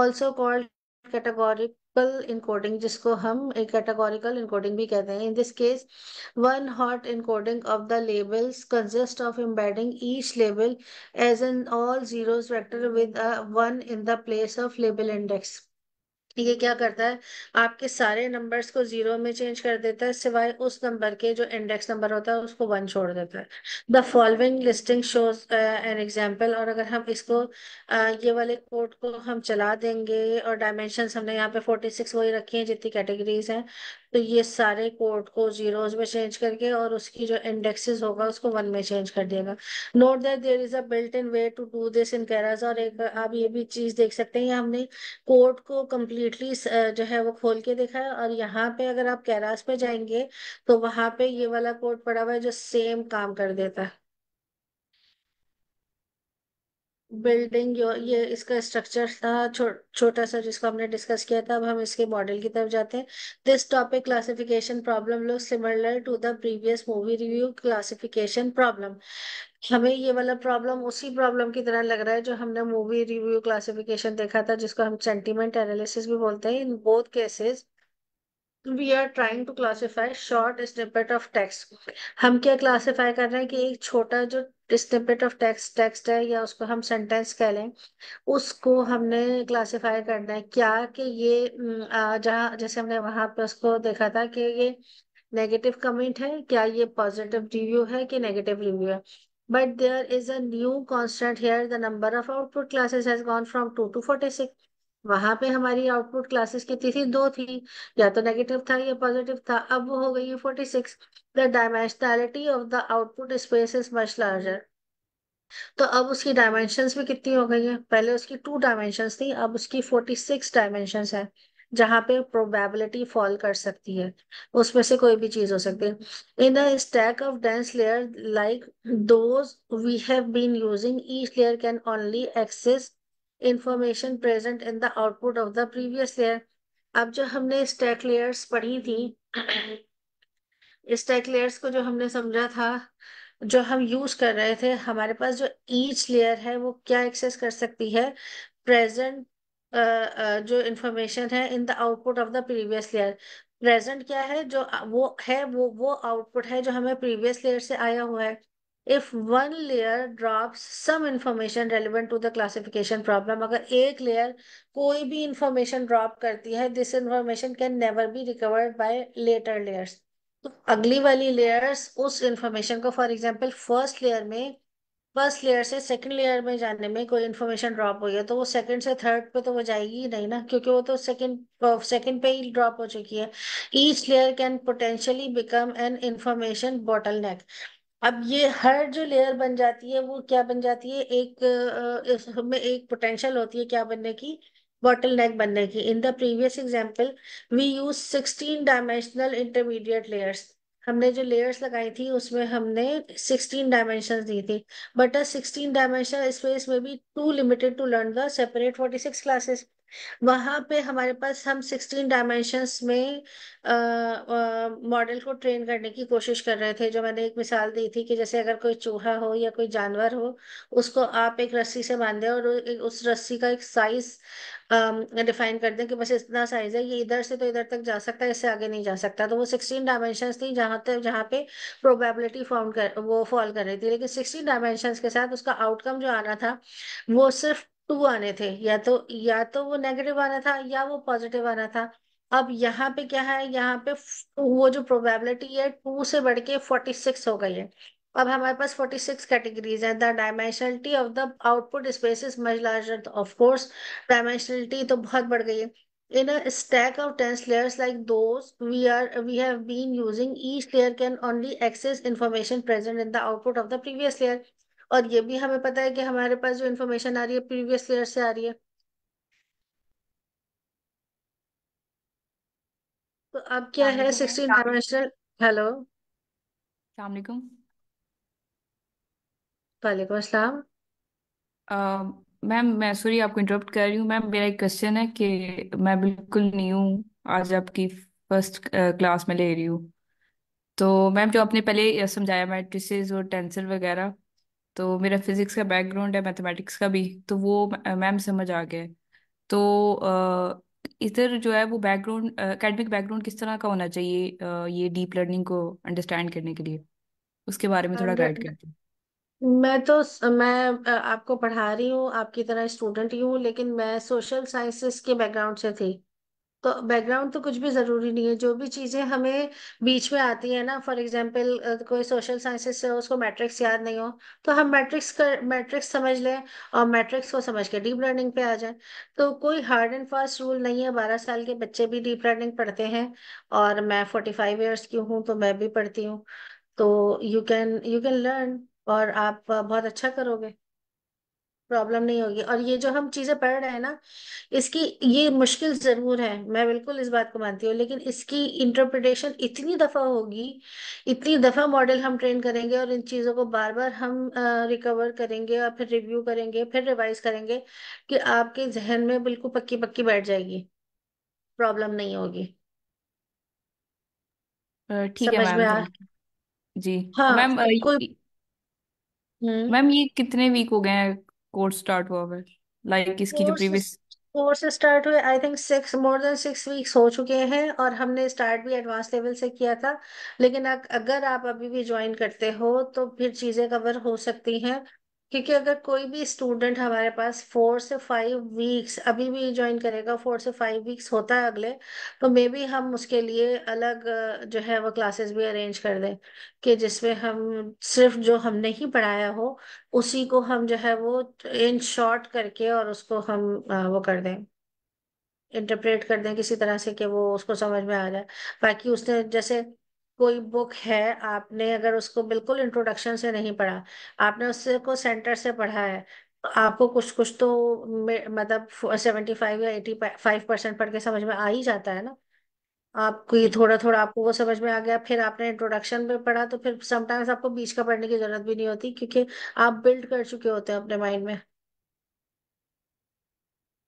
ऑल्सो कॉल्ड कैटेगोरिकल इनकोडिंग जिसको हम कैटेगोरिकल इनकोडिंग भी कहते हैं in this case one hot encoding of the labels consist of embedding each label as an all zeros vector with one in the place of label index ये क्या करता है आपके सारे नंबर्स को जीरो में चेंज कर देता है सिवाय उस नंबर के जो इंडेक्स नंबर होता है उसको वन छोड़ देता है the following listing shows an example और अगर हम इसको uh, ये वाले कोड को हम चला देंगे और डायमेंशन हमने यहाँ पे फोर्टी सिक्स वही रखी है जितनी कैटेगरीज हैं तो ये सारे कोड को जीरोज में चेंज करके और उसकी जो इंडेक्सेस होगा उसको वन में चेंज कर देगा note that there is a built in way to do this in Keras और एक आप ये भी चीज देख सकते हैं हमने कोड को कम्प्लीटली जो है वो खोल के देखा है और यहाँ पे अगर आप कैराज पे जाएंगे तो वहां पे ये वाला कोड पड़ा हुआ है जो सेम काम कर देता है बिल्डिंग ये इसका स्ट्रक्चर था छो, छोटा सा जिसको हमने डिस्कस किया था अब हम इसके मॉडल की तरफ जाते हैं this topic classification problem look similar to the previous movie review classification problem हमें ये वाला प्रॉब्लम उसी प्रॉब्लम की तरह लग रहा है जो हमने मूवी रिव्यू क्लासिफिकेशन देखा था जिसको हम सेंटिमेंट एनालिसिस भी बोलते हैं in both cases we are trying to classify short snippet of text हम क्या classify कर रहे हैं कि एक छोटा जो snippet of text text है या उसको हम sentence कह लें उसको हमने क्लासीफाई करना है क्या कि ये हम्म, जहाँ जैसे हमने वहां पर उसको देखा था कि ये नेगेटिव कमेंट है क्या ये पॉजिटिव रिव्यू है कि नेगेटिव रिव्यू है but there is a new constant here the number of output classes has gone from two to forty six वहां पे हमारी आउटपुट क्लासेस कितनी थी दो थी या तो नेगेटिव था या पॉजिटिव था अब वो हो गई है forty six the dimensionality of the output space is much larger तो अब उसकी डायमेंशन भी कितनी हो गई है पहले उसकी टू डायमेंशन थी अब उसकी फोर्टी सिक्स डायमेंशन है जहां पे प्रोबेबिलिटी फॉल कर सकती है उसमें से कोई भी चीज हो सकती है in a stack of dense layer like those we have been using each layer can only access information present in the output of the previous layer अब जो हमने स्टैक लेयर्स पढ़ी थी स्टैक लेयर्स को जो हमने समझा था जो हम यूज कर रहे थे हमारे पास जो ईच लेयर है वो क्या एक्सेस कर सकती है प्रेजेंट जो इंफॉर्मेशन है in the output of the previous layer present क्या है जो वो है वो वो आउटपुट है जो हमें प्रीवियस लेयर से आया हुआ है if one layer drops some information relevant to the classification problem अगर एक लेयर कोई भी information ड्रॉप करती है this information can never be recovered by later layers to अगली वाली layers उस information को फॉर example फर्स्ट लेयर में फर्स्ट लेयर से सेकंड लेयर में जाने में कोई इन्फॉर्मेशन ड्रॉप हो गया तो वो सेकंड से थर्ड पे तो वो जाएगी ही नहीं ना क्योंकि वो तो सेकंड सेकंड पे ही ड्रॉप हो चुकी है each layer can potentially become an information bottleneck अब ये हर जो लेयर बन जाती है वो क्या बन जाती है एक अ, इसमें एक पोटेंशियल होती है क्या बनने की बॉटल नेक बनने की in the previous example we use sixteen dimensional intermediate layers हमने जो लेयर्स लगाई थी उसमें हमने सिक्सटीन डायमेंशन दी थी but a sixteen dimensional space में भी too limited to learn the separate forty six classes वहां पे हमारे पास हम सिक्सटीन डायमेंशंस में मॉडल को ट्रेन करने की कोशिश कर रहे थे जो मैंने एक मिसाल दी थी कि जैसे अगर कोई चूहा हो या कोई जानवर हो उसको आप एक रस्सी से दें और उस रस्सी का एक साइज डिफाइन कर दें कि बस इतना साइज है ये इधर से तो इधर तक जा सकता है इससे आगे नहीं जा सकता तो वो सिक्सटीन डायमेंशन थी जहाँ तक जहाँ पे प्रोबेबिलिटी फॉर्म कर वो फॉल कर रही थी लेकिन सिक्सटीन डायमेंशन के साथ उसका आउटकम जो आना था वो सिर्फ टू आने थे या तो या तो वो नेगेटिव आना था या वो पॉजिटिव आना था अब यहाँ पे क्या है यहाँ पे वो जो प्रोबेबिलिटी है टू से बढ़ के फोर्टी सिक्स हो गई है अब हमारे पास फोर्टी सिक्स कैटेगरीज है the dimensionality of the output space is much larger of course dimensionality तो बहुत बढ़ गई है in stack stack of dense layers like those we are we have been using each layer can only access information present in the output of the previous और ये भी हमें पता है कि हमारे पास जो इन्फॉर्मेशन आ रही है प्रीवियस लेयर से आ रही है तो अब क्या है सिक्सटीन डायमेंशनल हेलो सलामकुम वालेकुम असलम मैम मैं सॉरी आपको इंटरप्ट कर रही हूँ मैम मेरा एक क्वेश्चन है कि मैं बिल्कुल हूँ आज आपकी फर्स्ट क्लास uh, में ले रही हूँ तो मैम जो आपने पहले uh, समझाया मैट्रिसेस और टेंसर वगैरह तो मेरा फिजिक्स का बैकग्राउंड है मैथमेटिक्स का भी तो वो मैम समझ आ गए तो इधर जो है वो बैकग्राउंड एकेडमिक बैकग्राउंड किस तरह का होना चाहिए ये डीप लर्निंग को अंडरस्टैंड करने के लिए उसके बारे में थोड़ा गाइड करते हैं मैं तो मैं आपको पढ़ा रही हूँ आपकी तरह स्टूडेंट ही हूँ लेकिन मैं सोशल साइंसेस के बैकग्राउंड से थी तो बैकग्राउंड तो कुछ भी ज़रूरी नहीं है जो भी चीज़ें हमें बीच में आती है ना फॉर एग्जांपल कोई सोशल साइंसेस से हो उसको मैट्रिक्स याद नहीं हो तो हम मैट्रिक्स कर मैट्रिक्स समझ लें और मैट्रिक्स को समझ के डीप लर्निंग पे आ जाए तो कोई हार्ड एंड फास्ट रूल नहीं है बारह साल के बच्चे भी डीप लर्निंग पढ़ते हैं और मैं फोर्टी फाइव ईयर्स की हूँ तो मैं भी पढ़ती हूँ तो you can you can learn और आप बहुत अच्छा करोगे प्रॉब्लम नहीं होगी और ये जो हम चीजें पढ़ रहे हैं ना इसकी ये मुश्किल जरूर है मैं बिल्कुल इस बात को मानती हूँ लेकिन इसकी इंटरप्रिटेशन इतनी दफा होगी इतनी दफा मॉडल हम ट्रेन करेंगे और इन चीजों को बार बार हम रिकवर करेंगे और फिर रिव्यू करेंगे फिर रिवाइज करेंगे कि आपके जहन में बिल्कुल पक्की पक्की बैठ जाएगी प्रॉब्लम नहीं होगी ठीक है समझ मैम में आ जी हाँ मैम बिल्कुल कोई हम्म मैम ये कितने वीक हो गए हैं कोर्स स्टार्ट हुआ है लाइक like इसकी जो प्रीवियस कोर्स स्टार्ट हुए I think six more than six weeks हो चुके हैं और हमने स्टार्ट भी एडवांस लेवल से किया था लेकिन अगर आप अभी भी ज्वाइन करते हो तो फिर चीजें कवर हो सकती हैं क्योंकि अगर कोई भी स्टूडेंट हमारे पास फोर से फाइव वीक्स अभी भी ज्वाइन करेगा फोर से फाइव वीक्स होता है अगले तो मे बी हम उसके लिए अलग जो है वो क्लासेस भी अरेंज कर दें कि जिसमें हम सिर्फ जो हमने ही पढ़ाया हो उसी को हम जो है वो इन शॉर्ट करके और उसको हम वो कर दें इंटरप्रेट कर दें किसी तरह से कि वो उसको समझ में आ जाए बाकी उसने जैसे कोई बुक है आपने अगर उसको बिल्कुल इंट्रोडक्शन से नहीं पढ़ा आपने उससे को सेंटर से पढ़ा है तो आपको कुछ कुछ तो मतलब सेवेंटी फाइव या एटी फाइव परसेंट पढ़ के समझ में आ ही जाता है ना आपको ये थोड़ा थोड़ा आपको वो समझ में आ गया फिर आपने इंट्रोडक्शन में पढ़ा तो फिर समटाइम्स आपको बीच का पढ़ने की जरूरत भी नहीं होती क्योंकि आप बिल्ड कर चुके होते हैं अपने माइंड में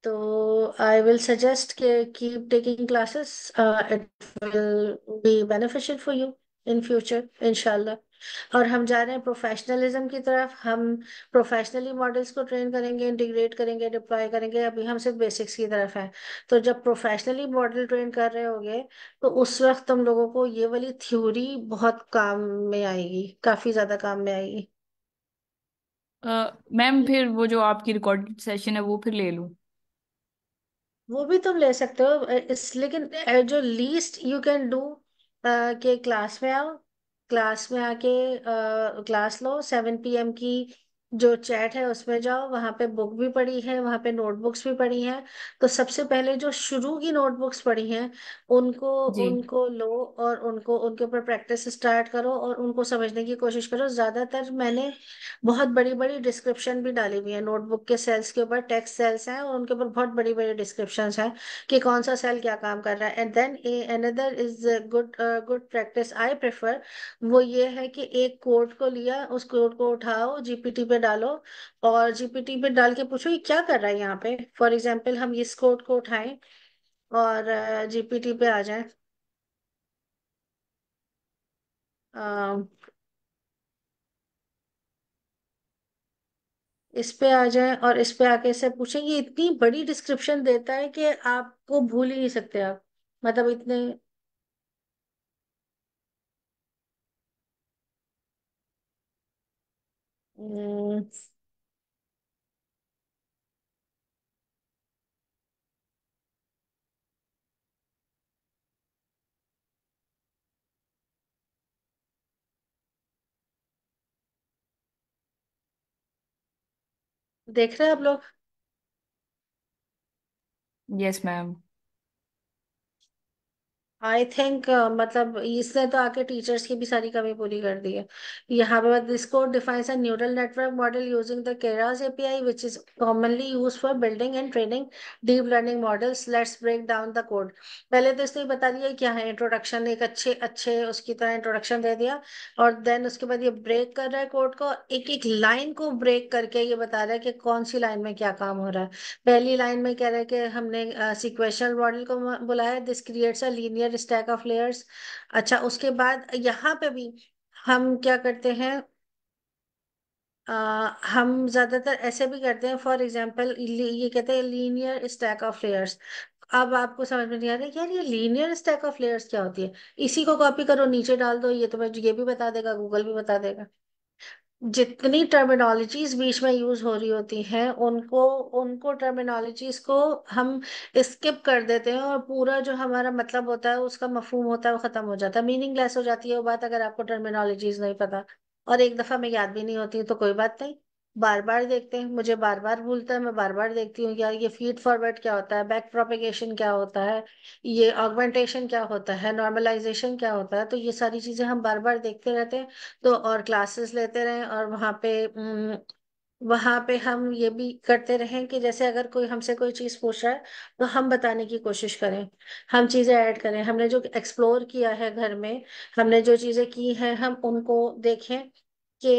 तो आई विल सजेस्ट के keep taking classes it will be beneficial for you in future future, और हम जा रहे हैं प्रोफेशनलिज्म की तरफ हम प्रोफेशनली मॉडल्स को ट्रेन करेंगे इंटीग्रेट करेंगे डिप्लॉय करेंगे अभी हम सिर्फ बेसिक्स की तरफ है तो जब प्रोफेशनली मॉडल ट्रेन कर रहे होगे तो उस वक्त तुम लोगों को ये वाली थ्योरी बहुत काम में आएगी काफी ज्यादा काम में आएगी मैम uh, फिर वो जो आपकी रिकॉर्डेड सेशन है वो फिर ले लूँ वो भी तुम ले सकते हो इस लेकिन जो लीस्ट यू कैन डू के क्लास में आओ क्लास में आके क्लास लो सेवन पीएम की जो चैट है उसमें जाओ वहां पे बुक भी पड़ी है वहां पे नोटबुक्स भी पड़ी हैं तो सबसे पहले जो शुरू की नोटबुक्स पड़ी हैं उनको जी उनको लो और उनको उनके ऊपर प्रैक्टिस स्टार्ट करो और उनको समझने की कोशिश करो ज्यादातर मैंने बहुत बड़ी बड़ी डिस्क्रिप्शन भी डाली हुई है नोटबुक के सेल्स के ऊपर टेक्स्ट सेल्स हैं और उनके ऊपर बहुत बड़ी बड़ी डिस्क्रिप्शन हैं कि कौन सा सेल क्या काम कर रहा है and then a another is good good practice I prefer वो ये है कि एक कोड को लिया उस कोड को उठाओ जीपीटी पे में डालो और जीपीटी में डाल के पूछो ये क्या कर रहा है यहाँ पे फॉर एग्जाम्पल हम इस कोड को उठाएं और जीपीटी पे आ जाए इस पे आ जाए और इस पे आके से पूछें ये इतनी बड़ी डिस्क्रिप्शन देता है कि आपको भूल ही नहीं सकते आप मतलब इतने देख रहे हैं आप लोग yes ma'am I think uh, मतलब इसने तो आके टीचर्स की भी सारी कमी पूरी कर दी है यहाँ पे this code defines a neural network model using the Keras API which is commonly use for building and training deep learning models let's break down the code पहले तो इसने बता दिया क्या है इंट्रोडक्शन एक अच्छे अच्छे उसकी तरह इंट्रोडक्शन दे दिया और देन उसके बाद ये ब्रेक कर रहा है कोड को एक एक लाइन को ब्रेक करके ये बता रहा है कि कौन सी लाइन में क्या काम हो रहा है पहली लाइन में कह रहा है कि हमने सिक्वेशनल uh, मॉडल को बुलाया this creates a linear layer stack of layers अच्छा उसके बाद यहाँ पे भी हम क्या करते हैं आ, हम ज़्यादातर ऐसे भी करते हैं फॉर एग्जाम्पल ये कहते हैं लीनियर स्टैक ऑफ लेयर्स अब आपको समझ में नहीं आ रहा यार ये लीनियर स्टैक ऑफ लेयर्स क्या होती है इसी को कॉपी करो नीचे डाल दो ये तो मैं ये भी बता देगा गूगल भी बता देगा जितनी टर्मिनोलॉजीज बीच में यूज हो रही होती हैं उनको उनको टर्मिनोलॉजीज को हम स्किप कर देते हैं और पूरा जो हमारा मतलब होता है उसका मफहूम होता है वो खत्म हो जाता है मीनिंगलेस हो जाती है वो बात अगर आपको टर्मिनोलॉजीज नहीं पता और एक दफा में याद भी नहीं होती तो कोई बात नहीं बार बार देखते हैं मुझे बार बार भूलता है मैं बार बार देखती हूँ यार ये फीड फॉरवर्ड क्या होता है बैक प्रोपेगेशन क्या होता है ये ऑगमेंटेशन क्या होता है नॉर्मलाइजेशन क्या होता है तो ये सारी चीज़ें हम बार बार देखते रहते हैं तो और क्लासेस लेते रहें और वहाँ पे वहाँ पे हम ये भी करते रहें कि जैसे अगर कोई हमसे कोई चीज़ पूछ रहा है तो हम बताने की कोशिश करें हम चीज़ें ऐड करें हमने जो एक्सप्लोर किया है घर में हमने जो चीज़ें की हैं हम उनको देखें कि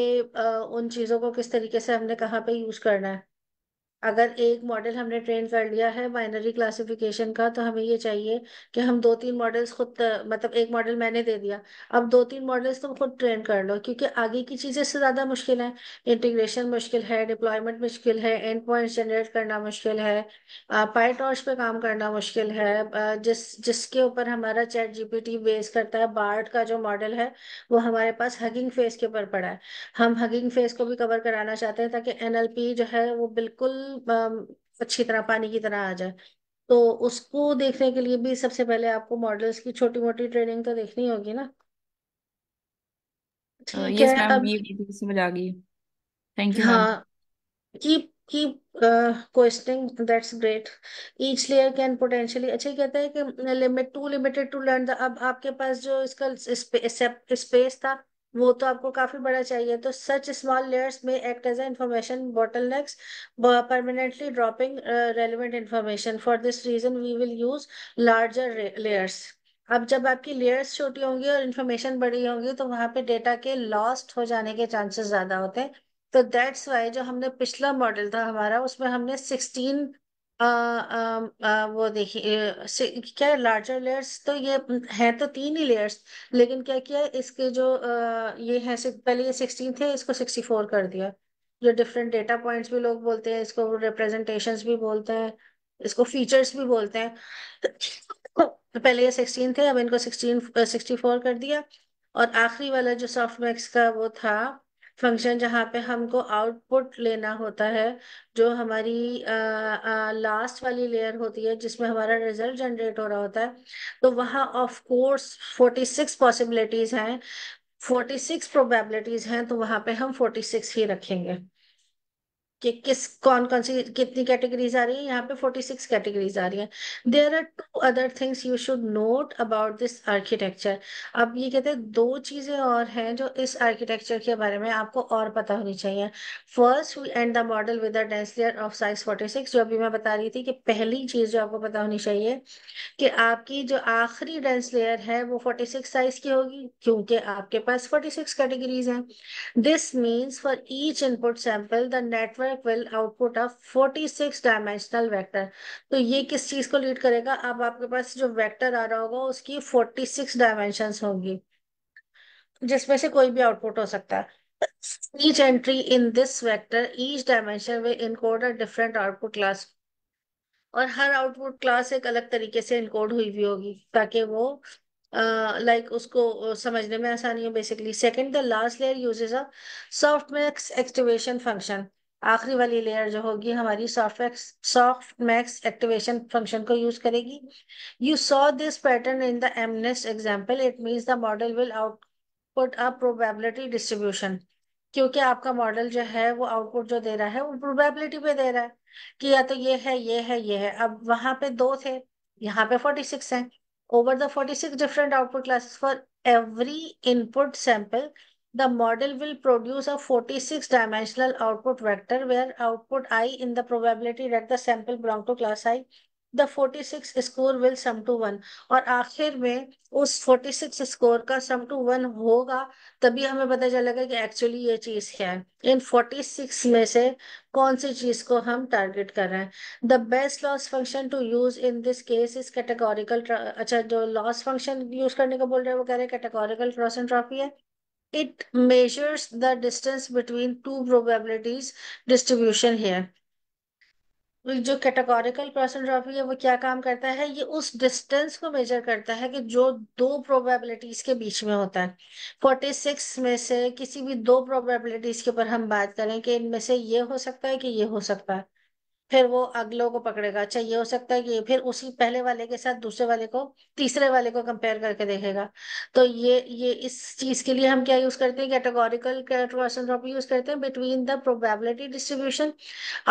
उन चीज़ों को किस तरीके से हमने कहाँ पे यूज़ करना है अगर एक मॉडल हमने ट्रेन कर लिया है बाइनरी क्लासिफिकेशन का तो हमें ये चाहिए कि हम दो तीन मॉडल्स खुद मतलब एक मॉडल मैंने दे दिया अब दो तीन मॉडल्स तुम खुद ट्रेन कर लो क्योंकि आगे की चीज़ें इससे ज़्यादा मुश्किल है इंटीग्रेशन मुश्किल है डिप्लॉयमेंट मुश्किल है एंड पॉइंट जनरेट करना मुश्किल है पाइटॉर्च पे काम करना मुश्किल है जिस जिसके ऊपर हमारा चैट जीपीटी बेस करता है बार्ट का जो मॉडल है वो हमारे पास हगिंग फेस के ऊपर पड़ा है हम हगिंग फेस को भी कवर कराना चाहते हैं ताकि एनएलपी जो है वो बिल्कुल अच्छी तरह पानी की तरह आ जाए तो उसको देखने के लिए भी सबसे पहले आपको मॉडल्स की छोटी मोटी ट्रेनिंग तो देखनी होगी ना ठीक यस है मैम अब ये मुझे तो समझ आ गई थैंक यू मैम हाँ keep keep uh, questioning that's great अच्छा कहते हैं कि limit to limited to learn the अब आपके पास जो इसका स्पेस था वो तो आपको काफी बड़ा चाहिए तो सच स्मॉल लेयर्स में act as a bottlenecks permanently dropping relevant information for this reason we will use larger layers अब जब आपकी लेयर्स छोटी होंगी और इन्फॉर्मेशन बड़ी होगी तो वहां पे डेटा के लॉस्ट हो जाने के चांसेस ज्यादा होते हैं तो दैट्स वाई जो हमने पिछला मॉडल था हमारा उसमें हमने सिक्सटीन आ, वो देखिए क्या है लार्जर लेयर्स तो ये है तो तीन ही लेयर्स लेकिन क्या किया है, इसके जो आ, ये है पहले ये सिक्सटीन थे इसको सिक्सटी फोर कर दिया जो डिफरेंट डेटा पॉइंट्स भी लोग बोलते हैं इसको रिप्रेजेंटेशंस भी बोलते हैं इसको फीचर्स भी बोलते हैं तो पहले ये सिक्सटीन थे अब इनको सिक्सटीन सिक्सटी फोर कर दिया और आखिरी वाला जो सॉफ्टमैक्स का वो था फंक्शन जहाँ पे हमको आउटपुट लेना होता है जो हमारी लास्ट वाली लेयर होती है जिसमें हमारा रिजल्ट जनरेट हो रहा होता है तो वहाँ ऑफ कोर्स 46 पॉसिबिलिटीज़ हैं 46 प्रोबेबिलिटीज़ हैं तो वहाँ पे हम 46 ही रखेंगे कि किस कौन कौन सी कितनी कैटेगरीज आ रही है यहाँ पे फोर्टी सिक्स कैटेगरीज आ रही है there are two other things you should note about this architecture अब ये कहते हैं दो चीज़ें और हैं जो इस आर्किटेक्चर के बारे में आपको और पता होनी चाहिए first we end the model with the dense of size forty six जो अभी मैं बता रही थी कि पहली चीज़ जो आपको पता होनी चाहिए कि आपकी जो आखिरी डेंसलेयर है वो फोर्टी सिक्स साइज की होगी क्योंकि आपके पास फोर्टी सिक्स कैटेगरीज हैं this means for each input sample the network equal output of 46 dimensional vector तो ये किस चीज को लीड करेगा अब आपके पास जो वेक्टर आ रहा होगा उसकी 46 डायमेंशन होंगी जिसमें से कोई भी आउटपुट हो सकता है each entry in this vector each dimension will encode a different output class और हर आउटपुट क्लास एक अलग तरीके से इनकोड हुई हुई होगी ताकि वो लाइक uh, like उसको समझने में आसानी हो basically second the last layer uses a softmax activation function आखिरी वाली लेयर जो होगी हमारी softmax softmax activation function को यूज करेगी you saw this pattern in the MNIST example it means the model will output a probability distribution क्योंकि आपका मॉडल जो है वो आउटपुट जो दे रहा है वो प्रोबेबिलिटी पे दे रहा है कि या तो ये है ये है ये है अब वहां पे दो थे यहाँ पे फोर्टी सिक्स है over the forty six different output classes for every input sample the model will produce a 46 dimensional output vector where output i in the probability that the sample belong to class i the 46 score will sum to one और आखिर में उस 46 स्कोर का सम टू वन होगा तभी हमें पता चलेगा कि एक्चुअली ये चीज क्या है इन 46 में से कौन सी चीज को हम टारगेट कर रहे हैं the best loss function to use in this case is categorical अच्छा जो लॉस फंक्शन यूज करने का बोल रहे हैं वो कह रहे हैं कैटेगोरिकल क्रॉस एंड ट्रॉफी है it measures the distance between two probabilities distribution here. जो कैटेगोरिकल पर्सनोग्राफी है वो क्या काम करता है ये उस डिस्टेंस को मेजर करता है कि जो दो प्रोबेबिलिटीज के बीच में होता है 46 में से किसी भी दो प्रोबेबिलिटीज के ऊपर हम बात करें कि इनमें से ये हो सकता है कि ये हो सकता है फिर वो अगलों को पकड़ेगा अच्छा ये हो सकता है कि फिर उसी पहले वाले के साथ दूसरे वाले को तीसरे वाले को कंपेयर करके देखेगा तो ये ये इस चीज के लिए हम क्या यूज करते हैं कैटेगोरिकल यूज करते हैं between the probability distribution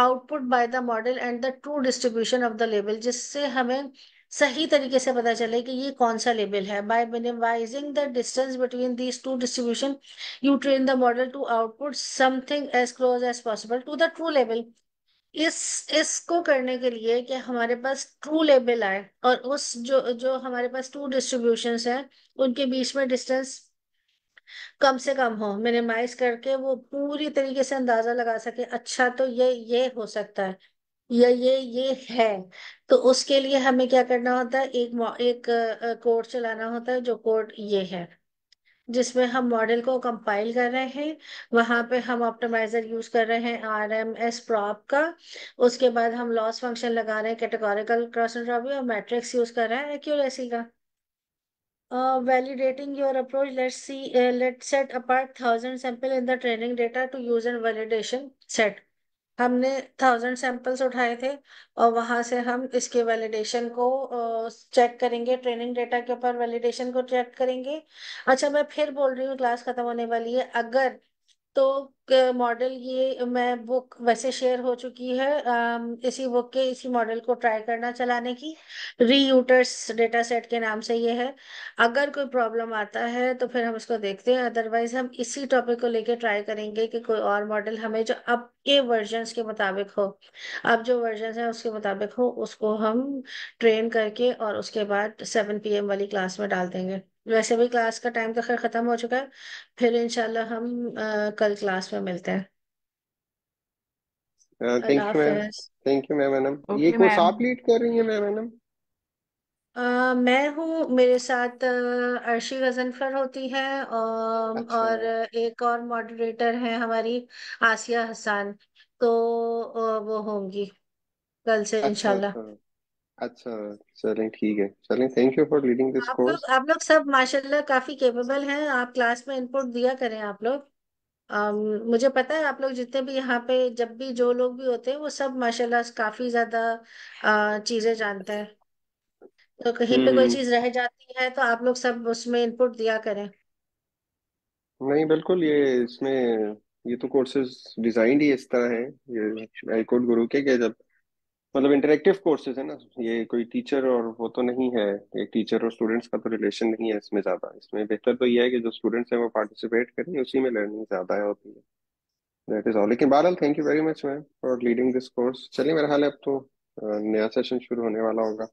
output by the model and the true distribution of the लेवल जिससे हमें सही तरीके से पता चले कि ये कौन सा लेबल है by minimising the distance between these two distribution you train the model to output something as close as possible to the true लेवल इस इसको करने के लिए कि हमारे पास ट्रू लेबल आए और उस जो जो हमारे पास टू डिस्ट्रीब्यूशन है उनके बीच में डिस्टेंस कम से कम हो मिनिमाइज करके वो पूरी तरीके से अंदाजा लगा सके अच्छा तो ये ये हो सकता है या ये ये है तो उसके लिए हमें क्या करना होता है एक एक कोड चलाना होता है जो कोड ये है जिसमें हम मॉडल को कंपाइल कर रहे हैं वहां पे हम ऑप्टिमाइजर यूज कर रहे हैं आर एम एस प्रॉप का उसके बाद हम लॉस फंक्शन लगा रहे हैं कैटेगोरिकल क्रॉस एंट्रोपी और मैट्रिक्स यूज कर रहे हैं एक्यूरेसी का validating your approach let see let set apart thousand sample in the training data to use and validation set हमने थाउजेंड सैंपल्स उठाए थे और वहाँ से हम इसके वैलिडेशन को चेक करेंगे ट्रेनिंग डेटा के ऊपर वैलिडेशन को चेक करेंगे अच्छा मैं फिर बोल रही हूँ क्लास खत्म होने वाली है अगर तो मॉडल ये मैं बुक वैसे शेयर हो चुकी है इसी बुक के इसी मॉडल को ट्राई करना चलाने की रीयूटर्स डेटा सेट के नाम से ये है अगर कोई प्रॉब्लम आता है तो फिर हम उसको देखते हैं अदरवाइज हम इसी टॉपिक को लेके ट्राई करेंगे कि कोई और मॉडल हमें जो अब के वर्जन के मुताबिक हो अब जो वर्जन है उसके मुताबिक हो उसको हम ट्रेन करके और उसके बाद सेवन पी वाली क्लास में डाल देंगे वैसे भी क्लास का टाइम तो खैर खत्म हो चुका है फिर इंशाल्लाह हम आ, कल क्लास में मिलते हैं थैंक यू मैम हाफिज थैंक यू मैम मैडम ये ओके कोर्स मैम आप लीड कर रही हैं मैम मैडम अ, मैं हूँ मेरे साथ अ, अर्शी गजनफर होती है और, अच्छा और मैम एक और मॉडरेटर है हमारी आसिया हसन तो अ, वो होंगी कल से अच्छा इंशाल्लाह अच्छा अच्छा चलें ठीक है चलें thank you for leading this आप कोर्स लोग आप लोग सब माशाल्लाह काफी केपेबल हैं आप क्लास में इनपुट दिया करें आप लोग अम, मुझे पता है आप लोग जितने भी यहाँ पे जब भी जो लोग भी होते हैं वो सब माशाल्लाह काफी ज्यादा चीजें जानते हैं तो कहीं पे कोई हम्म। चीज रह जाती है तो आप लोग सब उसमें इनपुट दिया करें नहीं बिल्कुल ये इसमें ये तो कोर्सेज डिजाइन ही इस तरह है ये आई हम्म। गुरु के कि जब मतलब इंटरेक्टिव कोर्सेज है ना ये कोई टीचर और वो तो नहीं है एक टीचर और स्टूडेंट्स का तो रिलेशन नहीं है इसमें ज्यादा इसमें बेहतर तो ये है कि जो स्टूडेंट्स हैं वो पार्टिसिपेट करें उसी में लर्निंग ज्यादा है होती है दैट इज ऑल लेकिन बहरहाल thank you very much ma'am for leading this course चलिए मेरा हाल है अब तो नया सेशन शुरू होने वाला होगा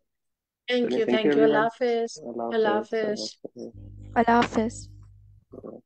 थैंक यू थैंक यू अल्लाह हाफिज अल्लाह हाफिज अल्लाह हाफिज